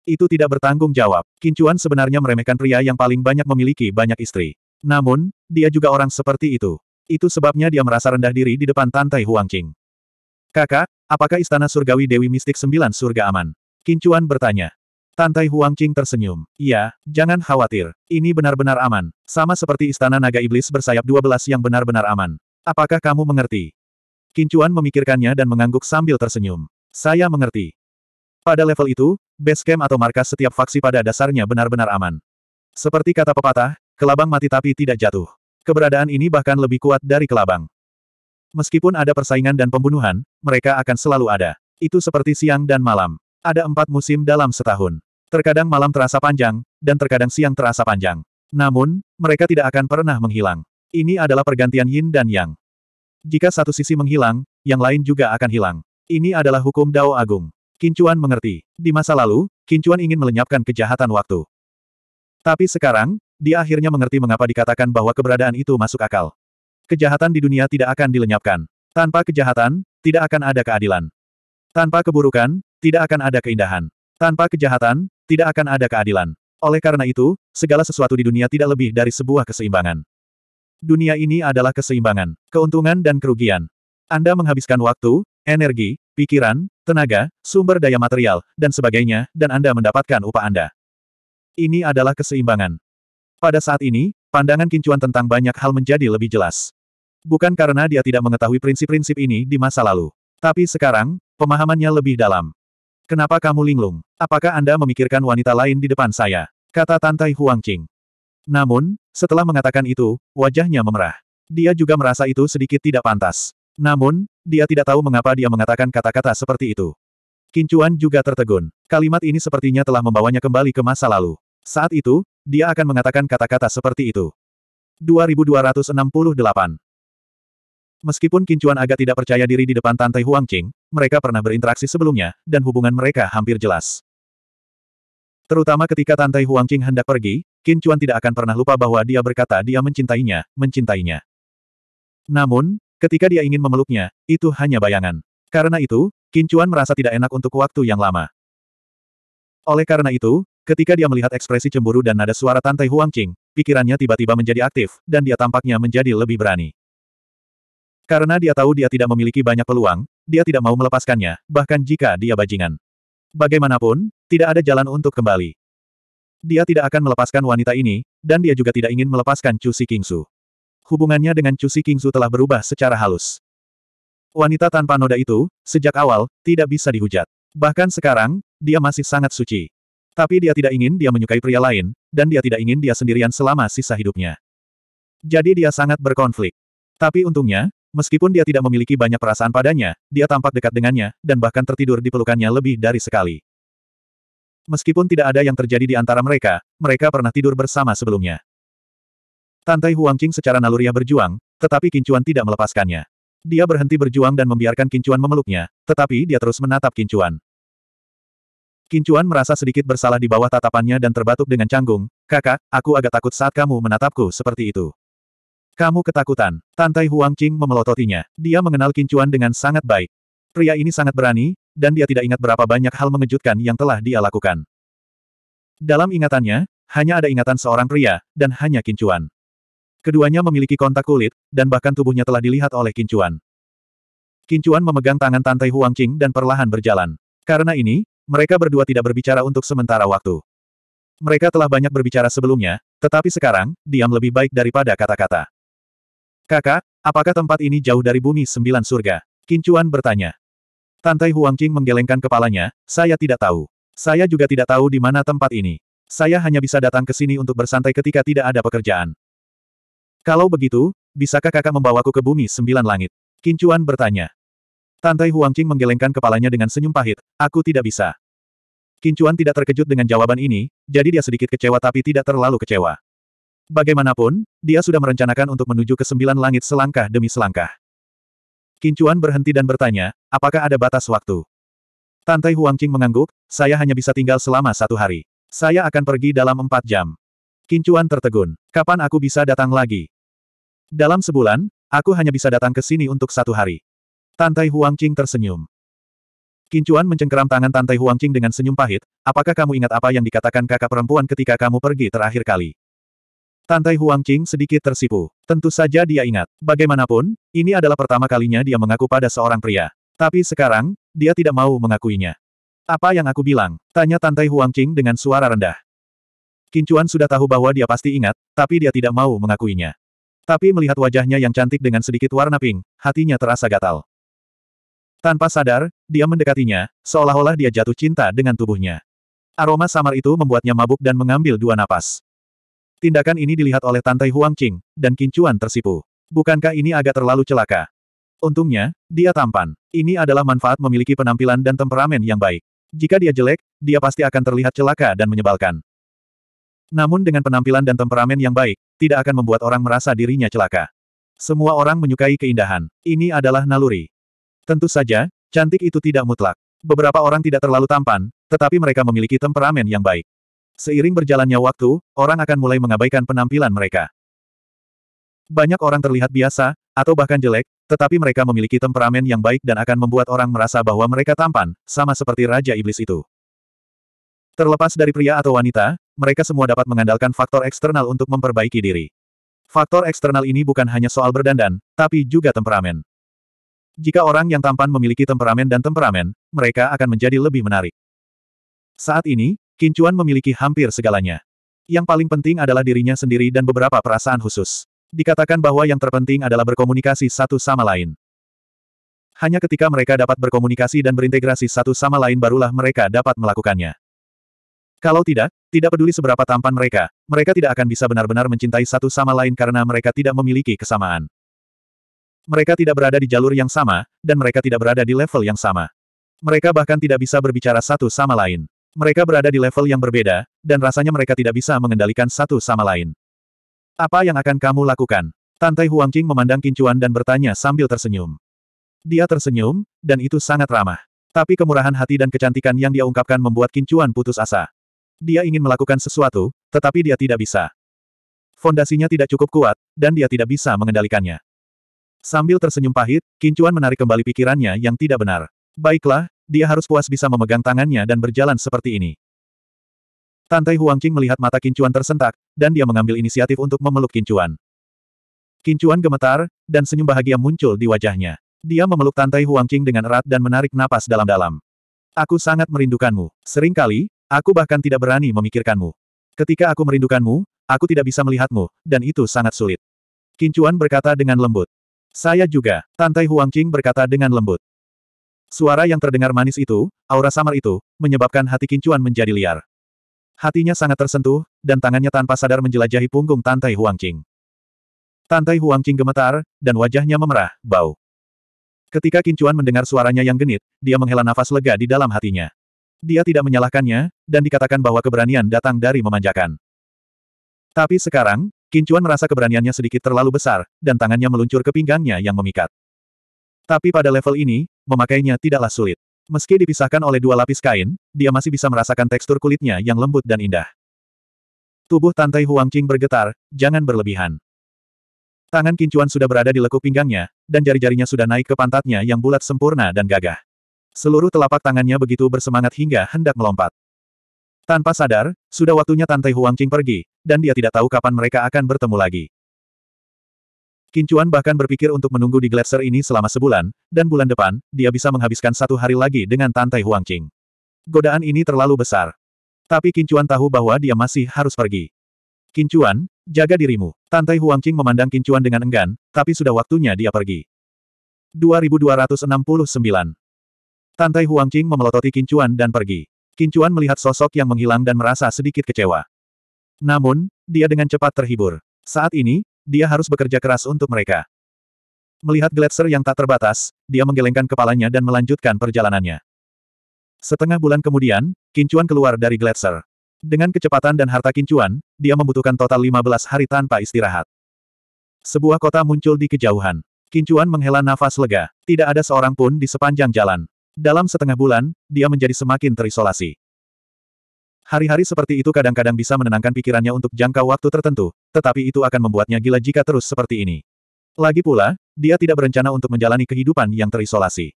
Itu tidak bertanggung jawab. Kincuan sebenarnya meremehkan pria yang paling banyak memiliki banyak istri. Namun, dia juga orang seperti itu. Itu sebabnya dia merasa rendah diri di depan Tantai Huangqing. Kakak, apakah istana surgawi Dewi Mistik Sembilan surga aman? Kincuan bertanya. Tantai Huangqing tersenyum. Iya, jangan khawatir. Ini benar-benar aman. Sama seperti istana naga iblis bersayap 12 yang benar-benar aman. Apakah kamu mengerti? Kincuan memikirkannya dan mengangguk sambil tersenyum. Saya mengerti. Pada level itu, base camp atau markas setiap faksi pada dasarnya benar-benar aman. Seperti kata pepatah, kelabang mati tapi tidak jatuh. Keberadaan ini bahkan lebih kuat dari kelabang. Meskipun ada persaingan dan pembunuhan, mereka akan selalu ada. Itu seperti siang dan malam. Ada empat musim dalam setahun. Terkadang malam terasa panjang, dan terkadang siang terasa panjang. Namun, mereka tidak akan pernah menghilang. Ini adalah pergantian yin dan yang. Jika satu sisi menghilang, yang lain juga akan hilang. Ini adalah hukum Dao Agung. Kincuan mengerti. Di masa lalu, Kincuan ingin melenyapkan kejahatan waktu. Tapi sekarang, dia akhirnya mengerti mengapa dikatakan bahwa keberadaan itu masuk akal. Kejahatan di dunia tidak akan dilenyapkan. Tanpa kejahatan, tidak akan ada keadilan. Tanpa keburukan, tidak akan ada keindahan. Tanpa kejahatan, tidak akan ada keadilan. Oleh karena itu, segala sesuatu di dunia tidak lebih dari sebuah keseimbangan. Dunia ini adalah keseimbangan, keuntungan dan kerugian. Anda menghabiskan waktu, energi, pikiran, tenaga, sumber daya material, dan sebagainya, dan Anda mendapatkan upah Anda. Ini adalah keseimbangan. Pada saat ini, pandangan Kincuan tentang banyak hal menjadi lebih jelas. Bukan karena dia tidak mengetahui prinsip-prinsip ini di masa lalu. Tapi sekarang, pemahamannya lebih dalam. Kenapa kamu linglung? Apakah Anda memikirkan wanita lain di depan saya? Kata Tantai Huangqing. Namun, setelah mengatakan itu, wajahnya memerah. Dia juga merasa itu sedikit tidak pantas. Namun, dia tidak tahu mengapa dia mengatakan kata-kata seperti itu. Kincuan juga tertegun. Kalimat ini sepertinya telah membawanya kembali ke masa lalu. Saat itu, dia akan mengatakan kata-kata seperti itu. 2268 Meskipun Kincuan agak tidak percaya diri di depan Tante Huangqing, mereka pernah berinteraksi sebelumnya, dan hubungan mereka hampir jelas. Terutama ketika Tante Huangqing hendak pergi, Qin Chuan tidak akan pernah lupa bahwa dia berkata dia mencintainya, mencintainya. Namun, ketika dia ingin memeluknya, itu hanya bayangan. Karena itu, Qin Chuan merasa tidak enak untuk waktu yang lama. Oleh karena itu, ketika dia melihat ekspresi cemburu dan nada suara Tantai Qing, pikirannya tiba-tiba menjadi aktif, dan dia tampaknya menjadi lebih berani. Karena dia tahu dia tidak memiliki banyak peluang, dia tidak mau melepaskannya, bahkan jika dia bajingan. Bagaimanapun, tidak ada jalan untuk kembali. Dia tidak akan melepaskan wanita ini, dan dia juga tidak ingin melepaskan Chu Si Kingsu. Hubungannya dengan Chu Si Kingsu telah berubah secara halus. Wanita tanpa noda itu, sejak awal, tidak bisa dihujat. Bahkan sekarang, dia masih sangat suci. Tapi dia tidak ingin dia menyukai pria lain, dan dia tidak ingin dia sendirian selama sisa hidupnya. Jadi dia sangat berkonflik. Tapi untungnya, meskipun dia tidak memiliki banyak perasaan padanya, dia tampak dekat dengannya, dan bahkan tertidur di pelukannya lebih dari sekali. Meskipun tidak ada yang terjadi di antara mereka, mereka pernah tidur bersama sebelumnya. Tantai Huangqing secara naluriah berjuang, tetapi Kincuan tidak melepaskannya. Dia berhenti berjuang dan membiarkan Kincuan memeluknya, tetapi dia terus menatap Kincuan. Kincuan merasa sedikit bersalah di bawah tatapannya dan terbatuk dengan canggung, kakak, aku agak takut saat kamu menatapku seperti itu. Kamu ketakutan. Tantai Huangqing memelototinya. Dia mengenal Kincuan dengan sangat baik. Pria ini sangat berani, dan dia tidak ingat berapa banyak hal mengejutkan yang telah dia lakukan. Dalam ingatannya, hanya ada ingatan seorang pria, dan hanya kincuan. Keduanya memiliki kontak kulit, dan bahkan tubuhnya telah dilihat oleh kincuan. Kincuan memegang tangan Tantai Huangqing dan perlahan berjalan. Karena ini, mereka berdua tidak berbicara untuk sementara waktu. Mereka telah banyak berbicara sebelumnya, tetapi sekarang, diam lebih baik daripada kata-kata. Kakak, apakah tempat ini jauh dari bumi sembilan surga? Kincuan bertanya. Tantai Huangqing menggelengkan kepalanya, saya tidak tahu. Saya juga tidak tahu di mana tempat ini. Saya hanya bisa datang ke sini untuk bersantai ketika tidak ada pekerjaan. Kalau begitu, bisakah kakak membawaku ke bumi sembilan langit? Kincuan bertanya. Tantai Huangqing menggelengkan kepalanya dengan senyum pahit, aku tidak bisa. Kincuan tidak terkejut dengan jawaban ini, jadi dia sedikit kecewa tapi tidak terlalu kecewa. Bagaimanapun, dia sudah merencanakan untuk menuju ke sembilan langit selangkah demi selangkah. Kincuan berhenti dan bertanya, apakah ada batas waktu? Tantai Huangqing mengangguk, saya hanya bisa tinggal selama satu hari. Saya akan pergi dalam empat jam. Kincuan tertegun. Kapan aku bisa datang lagi? Dalam sebulan, aku hanya bisa datang ke sini untuk satu hari. Tantai Huangqing tersenyum. Kincuan mencengkeram tangan Tantai Huangqing dengan senyum pahit, apakah kamu ingat apa yang dikatakan kakak perempuan ketika kamu pergi terakhir kali? Tantai Huang Qing sedikit tersipu. Tentu saja dia ingat. Bagaimanapun, ini adalah pertama kalinya dia mengaku pada seorang pria. Tapi sekarang, dia tidak mau mengakuinya. Apa yang aku bilang? Tanya Tantai Huang Qing dengan suara rendah. Kincuan sudah tahu bahwa dia pasti ingat, tapi dia tidak mau mengakuinya. Tapi melihat wajahnya yang cantik dengan sedikit warna pink, hatinya terasa gatal. Tanpa sadar, dia mendekatinya, seolah-olah dia jatuh cinta dengan tubuhnya. Aroma samar itu membuatnya mabuk dan mengambil dua napas. Tindakan ini dilihat oleh tantai Huang Qing, dan Kincuan tersipu. Bukankah ini agak terlalu celaka? Untungnya, dia tampan. Ini adalah manfaat memiliki penampilan dan temperamen yang baik. Jika dia jelek, dia pasti akan terlihat celaka dan menyebalkan. Namun dengan penampilan dan temperamen yang baik, tidak akan membuat orang merasa dirinya celaka. Semua orang menyukai keindahan. Ini adalah naluri. Tentu saja, cantik itu tidak mutlak. Beberapa orang tidak terlalu tampan, tetapi mereka memiliki temperamen yang baik. Seiring berjalannya waktu, orang akan mulai mengabaikan penampilan mereka. Banyak orang terlihat biasa, atau bahkan jelek, tetapi mereka memiliki temperamen yang baik dan akan membuat orang merasa bahwa mereka tampan, sama seperti Raja Iblis itu. Terlepas dari pria atau wanita, mereka semua dapat mengandalkan faktor eksternal untuk memperbaiki diri. Faktor eksternal ini bukan hanya soal berdandan, tapi juga temperamen. Jika orang yang tampan memiliki temperamen dan temperamen, mereka akan menjadi lebih menarik. Saat ini, Kincuan memiliki hampir segalanya. Yang paling penting adalah dirinya sendiri dan beberapa perasaan khusus. Dikatakan bahwa yang terpenting adalah berkomunikasi satu sama lain. Hanya ketika mereka dapat berkomunikasi dan berintegrasi satu sama lain barulah mereka dapat melakukannya. Kalau tidak, tidak peduli seberapa tampan mereka, mereka tidak akan bisa benar-benar mencintai satu sama lain karena mereka tidak memiliki kesamaan. Mereka tidak berada di jalur yang sama, dan mereka tidak berada di level yang sama. Mereka bahkan tidak bisa berbicara satu sama lain. Mereka berada di level yang berbeda, dan rasanya mereka tidak bisa mengendalikan satu sama lain. Apa yang akan kamu lakukan? Tante Huangqing memandang Kincuan dan bertanya sambil tersenyum. Dia tersenyum, dan itu sangat ramah. Tapi kemurahan hati dan kecantikan yang dia ungkapkan membuat Kincuan putus asa. Dia ingin melakukan sesuatu, tetapi dia tidak bisa. Fondasinya tidak cukup kuat, dan dia tidak bisa mengendalikannya. Sambil tersenyum pahit, Kincuan menarik kembali pikirannya yang tidak benar. Baiklah, dia harus puas bisa memegang tangannya dan berjalan seperti ini. Tante Huangqing melihat mata Kincuan tersentak, dan dia mengambil inisiatif untuk memeluk Kincuan. Kincuan gemetar, dan senyum bahagia muncul di wajahnya. Dia memeluk Tante Huangqing dengan erat dan menarik napas dalam-dalam. Aku sangat merindukanmu. Seringkali, aku bahkan tidak berani memikirkanmu. Ketika aku merindukanmu, aku tidak bisa melihatmu, dan itu sangat sulit. Kincuan berkata dengan lembut. Saya juga, Tante Huangqing berkata dengan lembut. Suara yang terdengar manis itu, aura samar itu, menyebabkan hati Kincuan menjadi liar. Hatinya sangat tersentuh, dan tangannya tanpa sadar menjelajahi punggung Tantai Huangqing. Tantai Huangqing gemetar, dan wajahnya memerah, bau. Ketika Kincuan mendengar suaranya yang genit, dia menghela nafas lega di dalam hatinya. Dia tidak menyalahkannya, dan dikatakan bahwa keberanian datang dari memanjakan. Tapi sekarang, Kincuan merasa keberaniannya sedikit terlalu besar, dan tangannya meluncur ke pinggangnya yang memikat. Tapi pada level ini, memakainya tidaklah sulit. Meski dipisahkan oleh dua lapis kain, dia masih bisa merasakan tekstur kulitnya yang lembut dan indah. Tubuh Tantai Huangqing bergetar, jangan berlebihan. Tangan kincuan sudah berada di lekuk pinggangnya, dan jari-jarinya sudah naik ke pantatnya yang bulat sempurna dan gagah. Seluruh telapak tangannya begitu bersemangat hingga hendak melompat. Tanpa sadar, sudah waktunya Tantai Huangqing pergi, dan dia tidak tahu kapan mereka akan bertemu lagi. Kincuan bahkan berpikir untuk menunggu di gletser ini selama sebulan, dan bulan depan, dia bisa menghabiskan satu hari lagi dengan Tantai Huangqing. Godaan ini terlalu besar. Tapi Kincuan tahu bahwa dia masih harus pergi. Kincuan, jaga dirimu. Tantai Huangqing memandang Kincuan dengan enggan, tapi sudah waktunya dia pergi. 2269 Tantai Huangqing memelototi Kincuan dan pergi. Kincuan melihat sosok yang menghilang dan merasa sedikit kecewa. Namun, dia dengan cepat terhibur. Saat ini, dia harus bekerja keras untuk mereka. Melihat gletser yang tak terbatas, dia menggelengkan kepalanya dan melanjutkan perjalanannya. Setengah bulan kemudian, Kincuan keluar dari gletser. Dengan kecepatan dan harta Kincuan, dia membutuhkan total 15 hari tanpa istirahat. Sebuah kota muncul di kejauhan. Kincuan menghela nafas lega. Tidak ada seorang pun di sepanjang jalan. Dalam setengah bulan, dia menjadi semakin terisolasi. Hari-hari seperti itu kadang-kadang bisa menenangkan pikirannya untuk jangka waktu tertentu, tetapi itu akan membuatnya gila jika terus seperti ini. Lagi pula, dia tidak berencana untuk menjalani kehidupan yang terisolasi.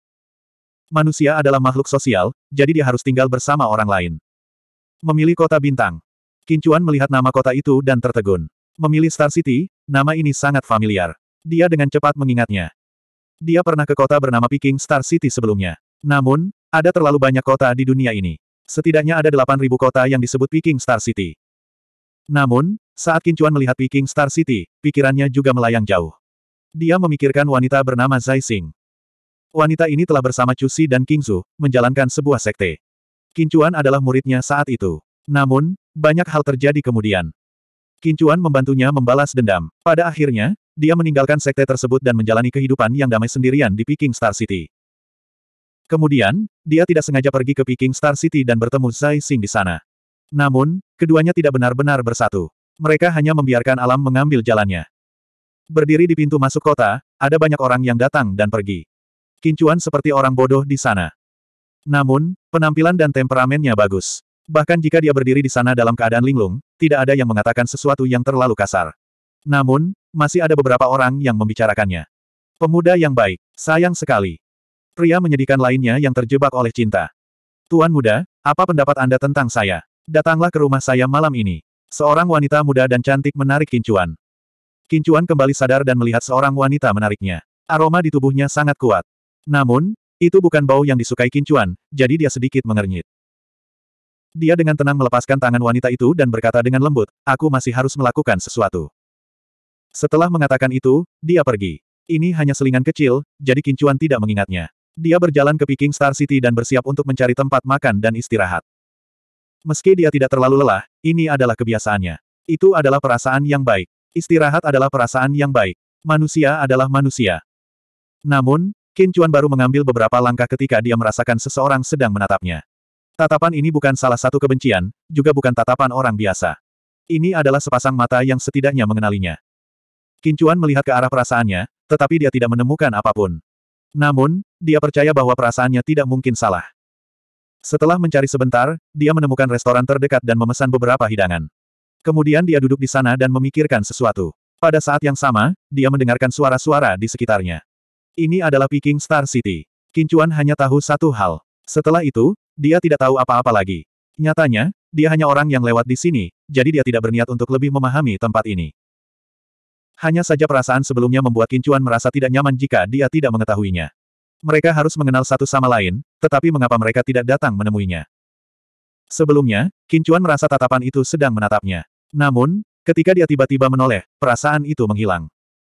Manusia adalah makhluk sosial, jadi dia harus tinggal bersama orang lain. Memilih kota bintang. Kincuan melihat nama kota itu dan tertegun. Memilih Star City, nama ini sangat familiar. Dia dengan cepat mengingatnya. Dia pernah ke kota bernama Peking Star City sebelumnya. Namun, ada terlalu banyak kota di dunia ini. Setidaknya ada 8.000 kota yang disebut Peking Star City. Namun, saat Kincuan melihat Peking Star City, pikirannya juga melayang jauh. Dia memikirkan wanita bernama Zai Xing. Wanita ini telah bersama Cusi dan King Kingzu, menjalankan sebuah sekte. Kincuan adalah muridnya saat itu. Namun, banyak hal terjadi kemudian. Kincuan membantunya membalas dendam. Pada akhirnya, dia meninggalkan sekte tersebut dan menjalani kehidupan yang damai sendirian di Peking Star City. Kemudian, dia tidak sengaja pergi ke Peking Star City dan bertemu Zai Xing di sana. Namun, keduanya tidak benar-benar bersatu. Mereka hanya membiarkan alam mengambil jalannya. Berdiri di pintu masuk kota, ada banyak orang yang datang dan pergi. Kincuan seperti orang bodoh di sana. Namun, penampilan dan temperamennya bagus. Bahkan jika dia berdiri di sana dalam keadaan linglung, tidak ada yang mengatakan sesuatu yang terlalu kasar. Namun, masih ada beberapa orang yang membicarakannya. Pemuda yang baik, sayang sekali. Pria menyedihkan lainnya yang terjebak oleh cinta. Tuan muda, apa pendapat Anda tentang saya? Datanglah ke rumah saya malam ini. Seorang wanita muda dan cantik menarik kincuan. Kincuan kembali sadar dan melihat seorang wanita menariknya. Aroma di tubuhnya sangat kuat. Namun, itu bukan bau yang disukai kincuan, jadi dia sedikit mengernyit. Dia dengan tenang melepaskan tangan wanita itu dan berkata dengan lembut, aku masih harus melakukan sesuatu. Setelah mengatakan itu, dia pergi. Ini hanya selingan kecil, jadi kincuan tidak mengingatnya. Dia berjalan ke Peking Star City dan bersiap untuk mencari tempat makan dan istirahat. Meski dia tidak terlalu lelah, ini adalah kebiasaannya. Itu adalah perasaan yang baik. Istirahat adalah perasaan yang baik. Manusia adalah manusia. Namun, Qin Chuan baru mengambil beberapa langkah ketika dia merasakan seseorang sedang menatapnya. Tatapan ini bukan salah satu kebencian, juga bukan tatapan orang biasa. Ini adalah sepasang mata yang setidaknya mengenalinya. Qin Chuan melihat ke arah perasaannya, tetapi dia tidak menemukan apapun. Namun, dia percaya bahwa perasaannya tidak mungkin salah. Setelah mencari sebentar, dia menemukan restoran terdekat dan memesan beberapa hidangan. Kemudian dia duduk di sana dan memikirkan sesuatu. Pada saat yang sama, dia mendengarkan suara-suara di sekitarnya. Ini adalah Peking Star City. Kincuan hanya tahu satu hal. Setelah itu, dia tidak tahu apa-apa lagi. Nyatanya, dia hanya orang yang lewat di sini, jadi dia tidak berniat untuk lebih memahami tempat ini. Hanya saja perasaan sebelumnya membuat Kincuan merasa tidak nyaman jika dia tidak mengetahuinya. Mereka harus mengenal satu sama lain, tetapi mengapa mereka tidak datang menemuinya? Sebelumnya, Kincuan merasa tatapan itu sedang menatapnya. Namun, ketika dia tiba-tiba menoleh, perasaan itu menghilang.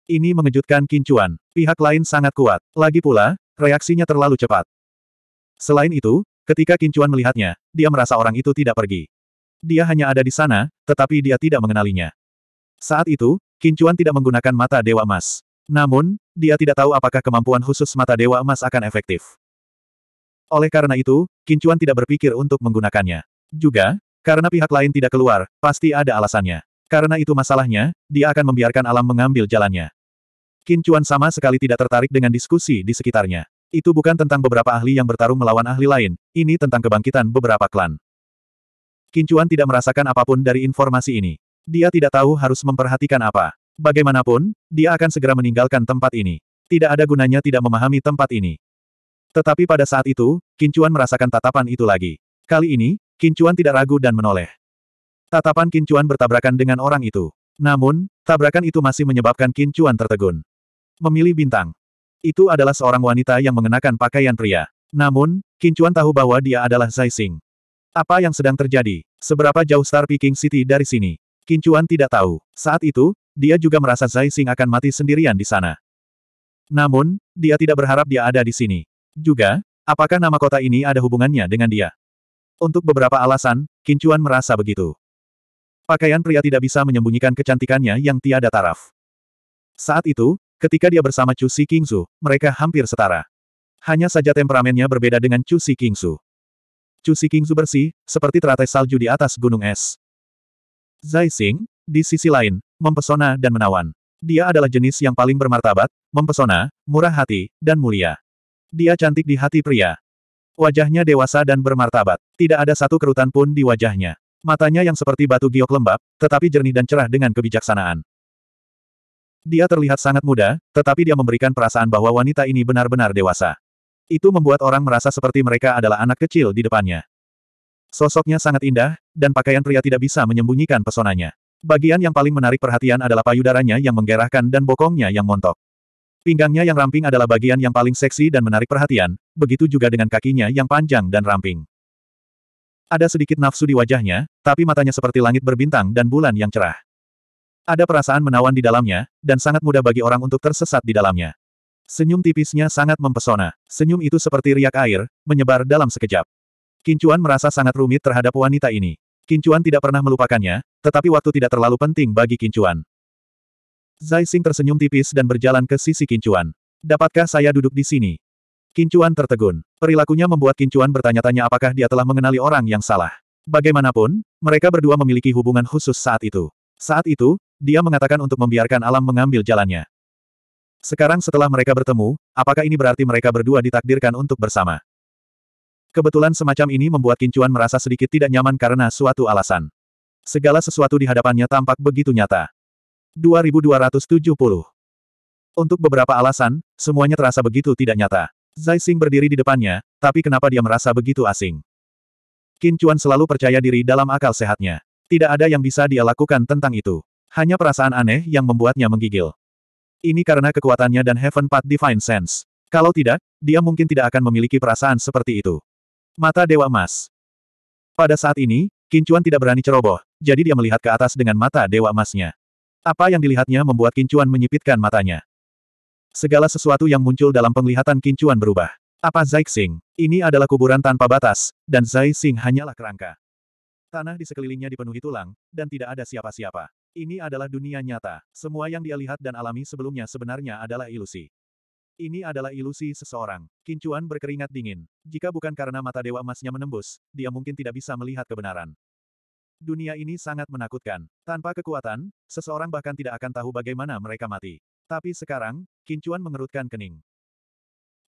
Ini mengejutkan Kincuan. Pihak lain sangat kuat. Lagi pula, reaksinya terlalu cepat. Selain itu, ketika Kincuan melihatnya, dia merasa orang itu tidak pergi. Dia hanya ada di sana, tetapi dia tidak mengenalinya. Saat itu, Kincuan tidak menggunakan mata Dewa Emas. Namun, dia tidak tahu apakah kemampuan khusus mata Dewa Emas akan efektif. Oleh karena itu, Kincuan tidak berpikir untuk menggunakannya. Juga, karena pihak lain tidak keluar, pasti ada alasannya. Karena itu masalahnya, dia akan membiarkan alam mengambil jalannya. Kincuan sama sekali tidak tertarik dengan diskusi di sekitarnya. Itu bukan tentang beberapa ahli yang bertarung melawan ahli lain, ini tentang kebangkitan beberapa klan. Kincuan tidak merasakan apapun dari informasi ini. Dia tidak tahu harus memperhatikan apa. Bagaimanapun, dia akan segera meninggalkan tempat ini. Tidak ada gunanya tidak memahami tempat ini. Tetapi pada saat itu, Kincuan merasakan tatapan itu lagi. Kali ini, Kincuan tidak ragu dan menoleh. Tatapan Kincuan bertabrakan dengan orang itu. Namun, tabrakan itu masih menyebabkan Kincuan tertegun. Memilih bintang. Itu adalah seorang wanita yang mengenakan pakaian pria. Namun, Kincuan tahu bahwa dia adalah Zai Sing. Apa yang sedang terjadi? Seberapa jauh Star Peking City dari sini? Kincuan tidak tahu. Saat itu, dia juga merasa Zai Xing akan mati sendirian di sana. Namun, dia tidak berharap dia ada di sini. Juga, apakah nama kota ini ada hubungannya dengan dia? Untuk beberapa alasan, Kincuan merasa begitu. Pakaian pria tidak bisa menyembunyikan kecantikannya yang tiada taraf. Saat itu, ketika dia bersama Chu Si Kingsu, mereka hampir setara. Hanya saja temperamennya berbeda dengan Chu Si Kingsu. Chu Si Kingsu bersih, seperti teratai salju di atas gunung es. Zai Xing, di sisi lain, mempesona dan menawan. Dia adalah jenis yang paling bermartabat, mempesona, murah hati, dan mulia. Dia cantik di hati pria. Wajahnya dewasa dan bermartabat. Tidak ada satu kerutan pun di wajahnya. Matanya yang seperti batu giok lembab, tetapi jernih dan cerah dengan kebijaksanaan. Dia terlihat sangat muda, tetapi dia memberikan perasaan bahwa wanita ini benar-benar dewasa. Itu membuat orang merasa seperti mereka adalah anak kecil di depannya. Sosoknya sangat indah, dan pakaian pria tidak bisa menyembunyikan pesonanya. Bagian yang paling menarik perhatian adalah payudaranya yang menggerahkan dan bokongnya yang montok. Pinggangnya yang ramping adalah bagian yang paling seksi dan menarik perhatian, begitu juga dengan kakinya yang panjang dan ramping. Ada sedikit nafsu di wajahnya, tapi matanya seperti langit berbintang dan bulan yang cerah. Ada perasaan menawan di dalamnya, dan sangat mudah bagi orang untuk tersesat di dalamnya. Senyum tipisnya sangat mempesona. Senyum itu seperti riak air, menyebar dalam sekejap. Kincuan merasa sangat rumit terhadap wanita ini. Kincuan tidak pernah melupakannya, tetapi waktu tidak terlalu penting bagi Kincuan. Zai Xing tersenyum tipis dan berjalan ke sisi Kincuan. Dapatkah saya duduk di sini? Kincuan tertegun. Perilakunya membuat Kincuan bertanya-tanya apakah dia telah mengenali orang yang salah. Bagaimanapun, mereka berdua memiliki hubungan khusus saat itu. Saat itu, dia mengatakan untuk membiarkan alam mengambil jalannya. Sekarang setelah mereka bertemu, apakah ini berarti mereka berdua ditakdirkan untuk bersama? Kebetulan semacam ini membuat Kincuan merasa sedikit tidak nyaman karena suatu alasan. Segala sesuatu di hadapannya tampak begitu nyata. 2270 Untuk beberapa alasan, semuanya terasa begitu tidak nyata. Zai Xing berdiri di depannya, tapi kenapa dia merasa begitu asing? Kincuan selalu percaya diri dalam akal sehatnya. Tidak ada yang bisa dia lakukan tentang itu. Hanya perasaan aneh yang membuatnya menggigil. Ini karena kekuatannya dan Heaven Path Divine Sense. Kalau tidak, dia mungkin tidak akan memiliki perasaan seperti itu. Mata Dewa Emas. Pada saat ini, Kincuan tidak berani ceroboh, jadi dia melihat ke atas dengan mata Dewa Emasnya. Apa yang dilihatnya membuat Kincuan menyipitkan matanya. Segala sesuatu yang muncul dalam penglihatan Kincuan berubah. Apa Zai Xing? Ini adalah kuburan tanpa batas, dan Zai Xing hanyalah kerangka. Tanah di sekelilingnya dipenuhi tulang, dan tidak ada siapa-siapa. Ini adalah dunia nyata. Semua yang dia lihat dan alami sebelumnya sebenarnya adalah ilusi. Ini adalah ilusi seseorang. Kincuan berkeringat dingin. Jika bukan karena mata dewa emasnya menembus, dia mungkin tidak bisa melihat kebenaran. Dunia ini sangat menakutkan. Tanpa kekuatan, seseorang bahkan tidak akan tahu bagaimana mereka mati. Tapi sekarang, Kincuan mengerutkan kening.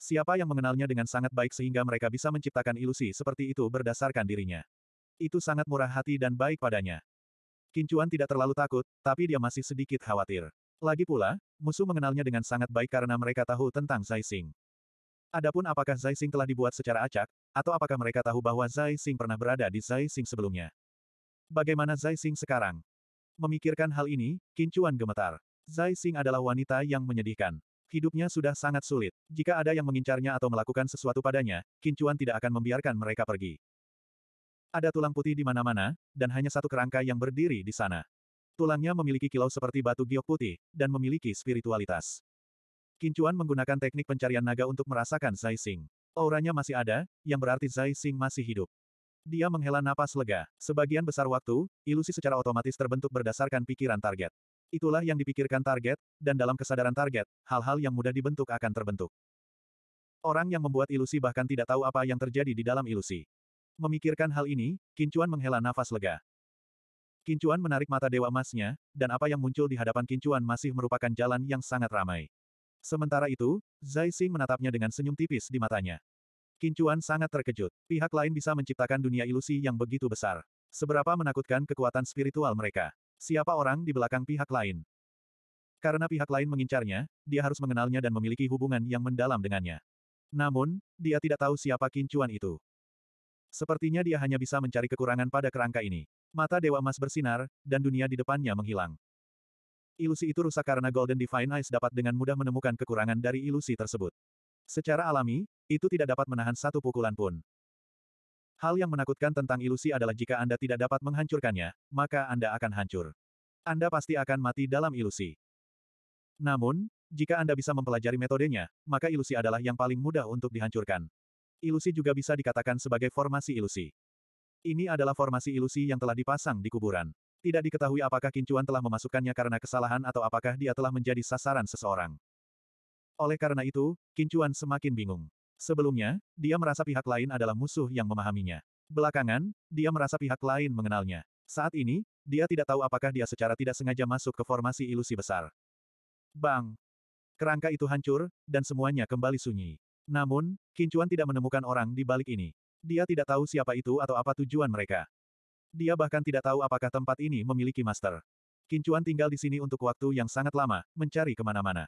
Siapa yang mengenalnya dengan sangat baik sehingga mereka bisa menciptakan ilusi seperti itu berdasarkan dirinya. Itu sangat murah hati dan baik padanya. Kincuan tidak terlalu takut, tapi dia masih sedikit khawatir. Lagi pula, musuh mengenalnya dengan sangat baik karena mereka tahu tentang Zai Xing. Adapun apakah Zai Xing telah dibuat secara acak, atau apakah mereka tahu bahwa Zai Xing pernah berada di Zai Xing sebelumnya. Bagaimana Zai Xing sekarang? Memikirkan hal ini, Kincuan gemetar. Zai Xing adalah wanita yang menyedihkan. Hidupnya sudah sangat sulit. Jika ada yang mengincarnya atau melakukan sesuatu padanya, Kincuan tidak akan membiarkan mereka pergi. Ada tulang putih di mana-mana, dan hanya satu kerangka yang berdiri di sana. Tulangnya memiliki kilau seperti batu giok putih, dan memiliki spiritualitas. Kincuan menggunakan teknik pencarian naga untuk merasakan Zai Xing. Auranya masih ada, yang berarti Zai Xing masih hidup. Dia menghela napas lega. Sebagian besar waktu, ilusi secara otomatis terbentuk berdasarkan pikiran target. Itulah yang dipikirkan target, dan dalam kesadaran target, hal-hal yang mudah dibentuk akan terbentuk. Orang yang membuat ilusi bahkan tidak tahu apa yang terjadi di dalam ilusi. Memikirkan hal ini, Kincuan menghela nafas lega. Kincuan menarik mata Dewa Emasnya, dan apa yang muncul di hadapan Kincuan masih merupakan jalan yang sangat ramai. Sementara itu, Zai Xing menatapnya dengan senyum tipis di matanya. Kincuan sangat terkejut. Pihak lain bisa menciptakan dunia ilusi yang begitu besar. Seberapa menakutkan kekuatan spiritual mereka. Siapa orang di belakang pihak lain? Karena pihak lain mengincarnya, dia harus mengenalnya dan memiliki hubungan yang mendalam dengannya. Namun, dia tidak tahu siapa Kincuan itu. Sepertinya dia hanya bisa mencari kekurangan pada kerangka ini. Mata Dewa Emas bersinar, dan dunia di depannya menghilang. Ilusi itu rusak karena Golden Divine Eyes dapat dengan mudah menemukan kekurangan dari ilusi tersebut. Secara alami, itu tidak dapat menahan satu pukulan pun. Hal yang menakutkan tentang ilusi adalah jika Anda tidak dapat menghancurkannya, maka Anda akan hancur. Anda pasti akan mati dalam ilusi. Namun, jika Anda bisa mempelajari metodenya, maka ilusi adalah yang paling mudah untuk dihancurkan. Ilusi juga bisa dikatakan sebagai formasi ilusi. Ini adalah formasi ilusi yang telah dipasang di kuburan. Tidak diketahui apakah Kincuan telah memasukkannya karena kesalahan atau apakah dia telah menjadi sasaran seseorang. Oleh karena itu, Kincuan semakin bingung. Sebelumnya, dia merasa pihak lain adalah musuh yang memahaminya. Belakangan, dia merasa pihak lain mengenalnya. Saat ini, dia tidak tahu apakah dia secara tidak sengaja masuk ke formasi ilusi besar. Bang! Kerangka itu hancur, dan semuanya kembali sunyi. Namun, Kincuan tidak menemukan orang di balik ini. Dia tidak tahu siapa itu atau apa tujuan mereka. Dia bahkan tidak tahu apakah tempat ini memiliki master. Kincuan tinggal di sini untuk waktu yang sangat lama, mencari kemana-mana.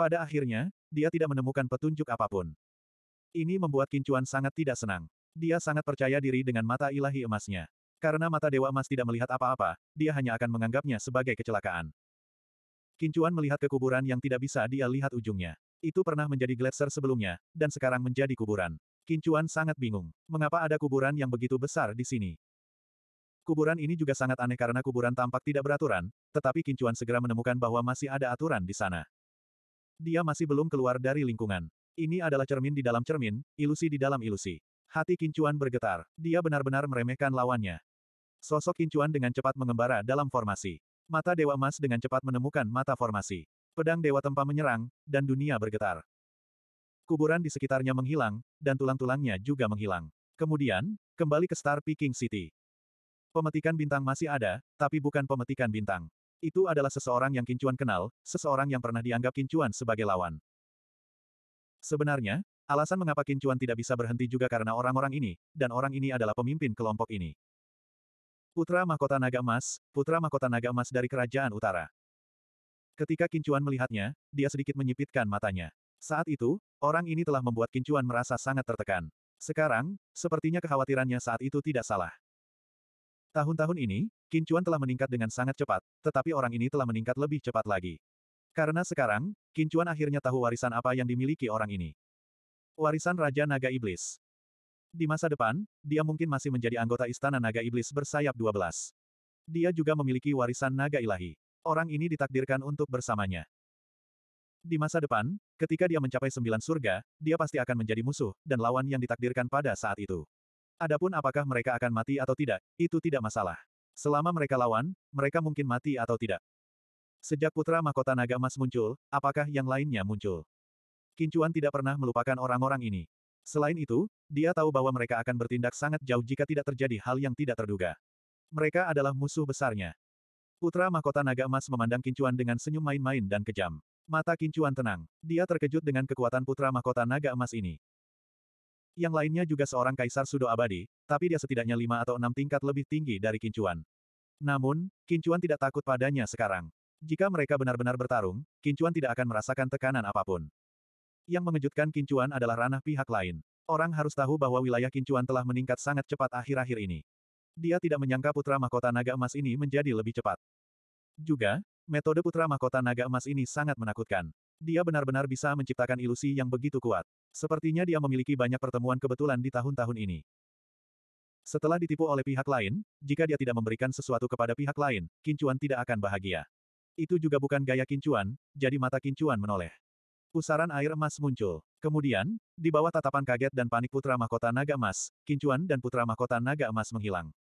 Pada akhirnya, dia tidak menemukan petunjuk apapun. Ini membuat Kincuan sangat tidak senang. Dia sangat percaya diri dengan mata ilahi emasnya. Karena mata dewa emas tidak melihat apa-apa, dia hanya akan menganggapnya sebagai kecelakaan. Kincuan melihat kekuburan yang tidak bisa dia lihat ujungnya. Itu pernah menjadi gletser sebelumnya, dan sekarang menjadi kuburan. Kincuan sangat bingung. Mengapa ada kuburan yang begitu besar di sini? Kuburan ini juga sangat aneh karena kuburan tampak tidak beraturan, tetapi Kincuan segera menemukan bahwa masih ada aturan di sana. Dia masih belum keluar dari lingkungan. Ini adalah cermin di dalam cermin, ilusi di dalam ilusi. Hati Kincuan bergetar. Dia benar-benar meremehkan lawannya. Sosok Kincuan dengan cepat mengembara dalam formasi. Mata Dewa Emas dengan cepat menemukan mata formasi. Pedang Dewa Tempa menyerang, dan dunia bergetar. Kuburan di sekitarnya menghilang, dan tulang-tulangnya juga menghilang. Kemudian, kembali ke Star Peking City. Pemetikan bintang masih ada, tapi bukan pemetikan bintang. Itu adalah seseorang yang Kincuan kenal, seseorang yang pernah dianggap Kincuan sebagai lawan. Sebenarnya, alasan mengapa Kincuan tidak bisa berhenti juga karena orang-orang ini, dan orang ini adalah pemimpin kelompok ini. Putra Mahkota Naga Emas, Putra Mahkota Naga Emas dari Kerajaan Utara. Ketika Kincuan melihatnya, dia sedikit menyipitkan matanya. Saat itu, orang ini telah membuat Kincuan merasa sangat tertekan. Sekarang, sepertinya kekhawatirannya saat itu tidak salah. Tahun-tahun ini, Kincuan telah meningkat dengan sangat cepat, tetapi orang ini telah meningkat lebih cepat lagi. Karena sekarang, Kincuan akhirnya tahu warisan apa yang dimiliki orang ini. Warisan Raja Naga Iblis. Di masa depan, dia mungkin masih menjadi anggota Istana Naga Iblis bersayap 12. Dia juga memiliki warisan naga ilahi. Orang ini ditakdirkan untuk bersamanya. Di masa depan, ketika dia mencapai sembilan surga, dia pasti akan menjadi musuh, dan lawan yang ditakdirkan pada saat itu. Adapun apakah mereka akan mati atau tidak, itu tidak masalah. Selama mereka lawan, mereka mungkin mati atau tidak. Sejak putra mahkota naga emas muncul, apakah yang lainnya muncul? Kincuan tidak pernah melupakan orang-orang ini. Selain itu, dia tahu bahwa mereka akan bertindak sangat jauh jika tidak terjadi hal yang tidak terduga. Mereka adalah musuh besarnya. Putra mahkota naga emas memandang Kincuan dengan senyum main-main dan kejam. Mata Kincuan tenang. Dia terkejut dengan kekuatan putra mahkota naga emas ini. Yang lainnya juga seorang kaisar sudo abadi, tapi dia setidaknya lima atau enam tingkat lebih tinggi dari Kincuan. Namun, Kincuan tidak takut padanya sekarang. Jika mereka benar-benar bertarung, Kincuan tidak akan merasakan tekanan apapun. Yang mengejutkan Kincuan adalah ranah pihak lain. Orang harus tahu bahwa wilayah Kincuan telah meningkat sangat cepat akhir-akhir ini. Dia tidak menyangka putra mahkota naga emas ini menjadi lebih cepat. Juga, Metode putra mahkota naga emas ini sangat menakutkan. Dia benar-benar bisa menciptakan ilusi yang begitu kuat. Sepertinya dia memiliki banyak pertemuan kebetulan di tahun-tahun ini. Setelah ditipu oleh pihak lain, jika dia tidak memberikan sesuatu kepada pihak lain, Kincuan tidak akan bahagia. Itu juga bukan gaya Kincuan, jadi mata Kincuan menoleh. Pusaran air emas muncul. Kemudian, di bawah tatapan kaget dan panik putra mahkota naga emas, Kincuan dan putra mahkota naga emas menghilang.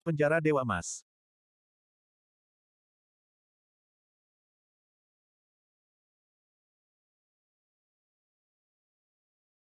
Penjara Dewa Emas.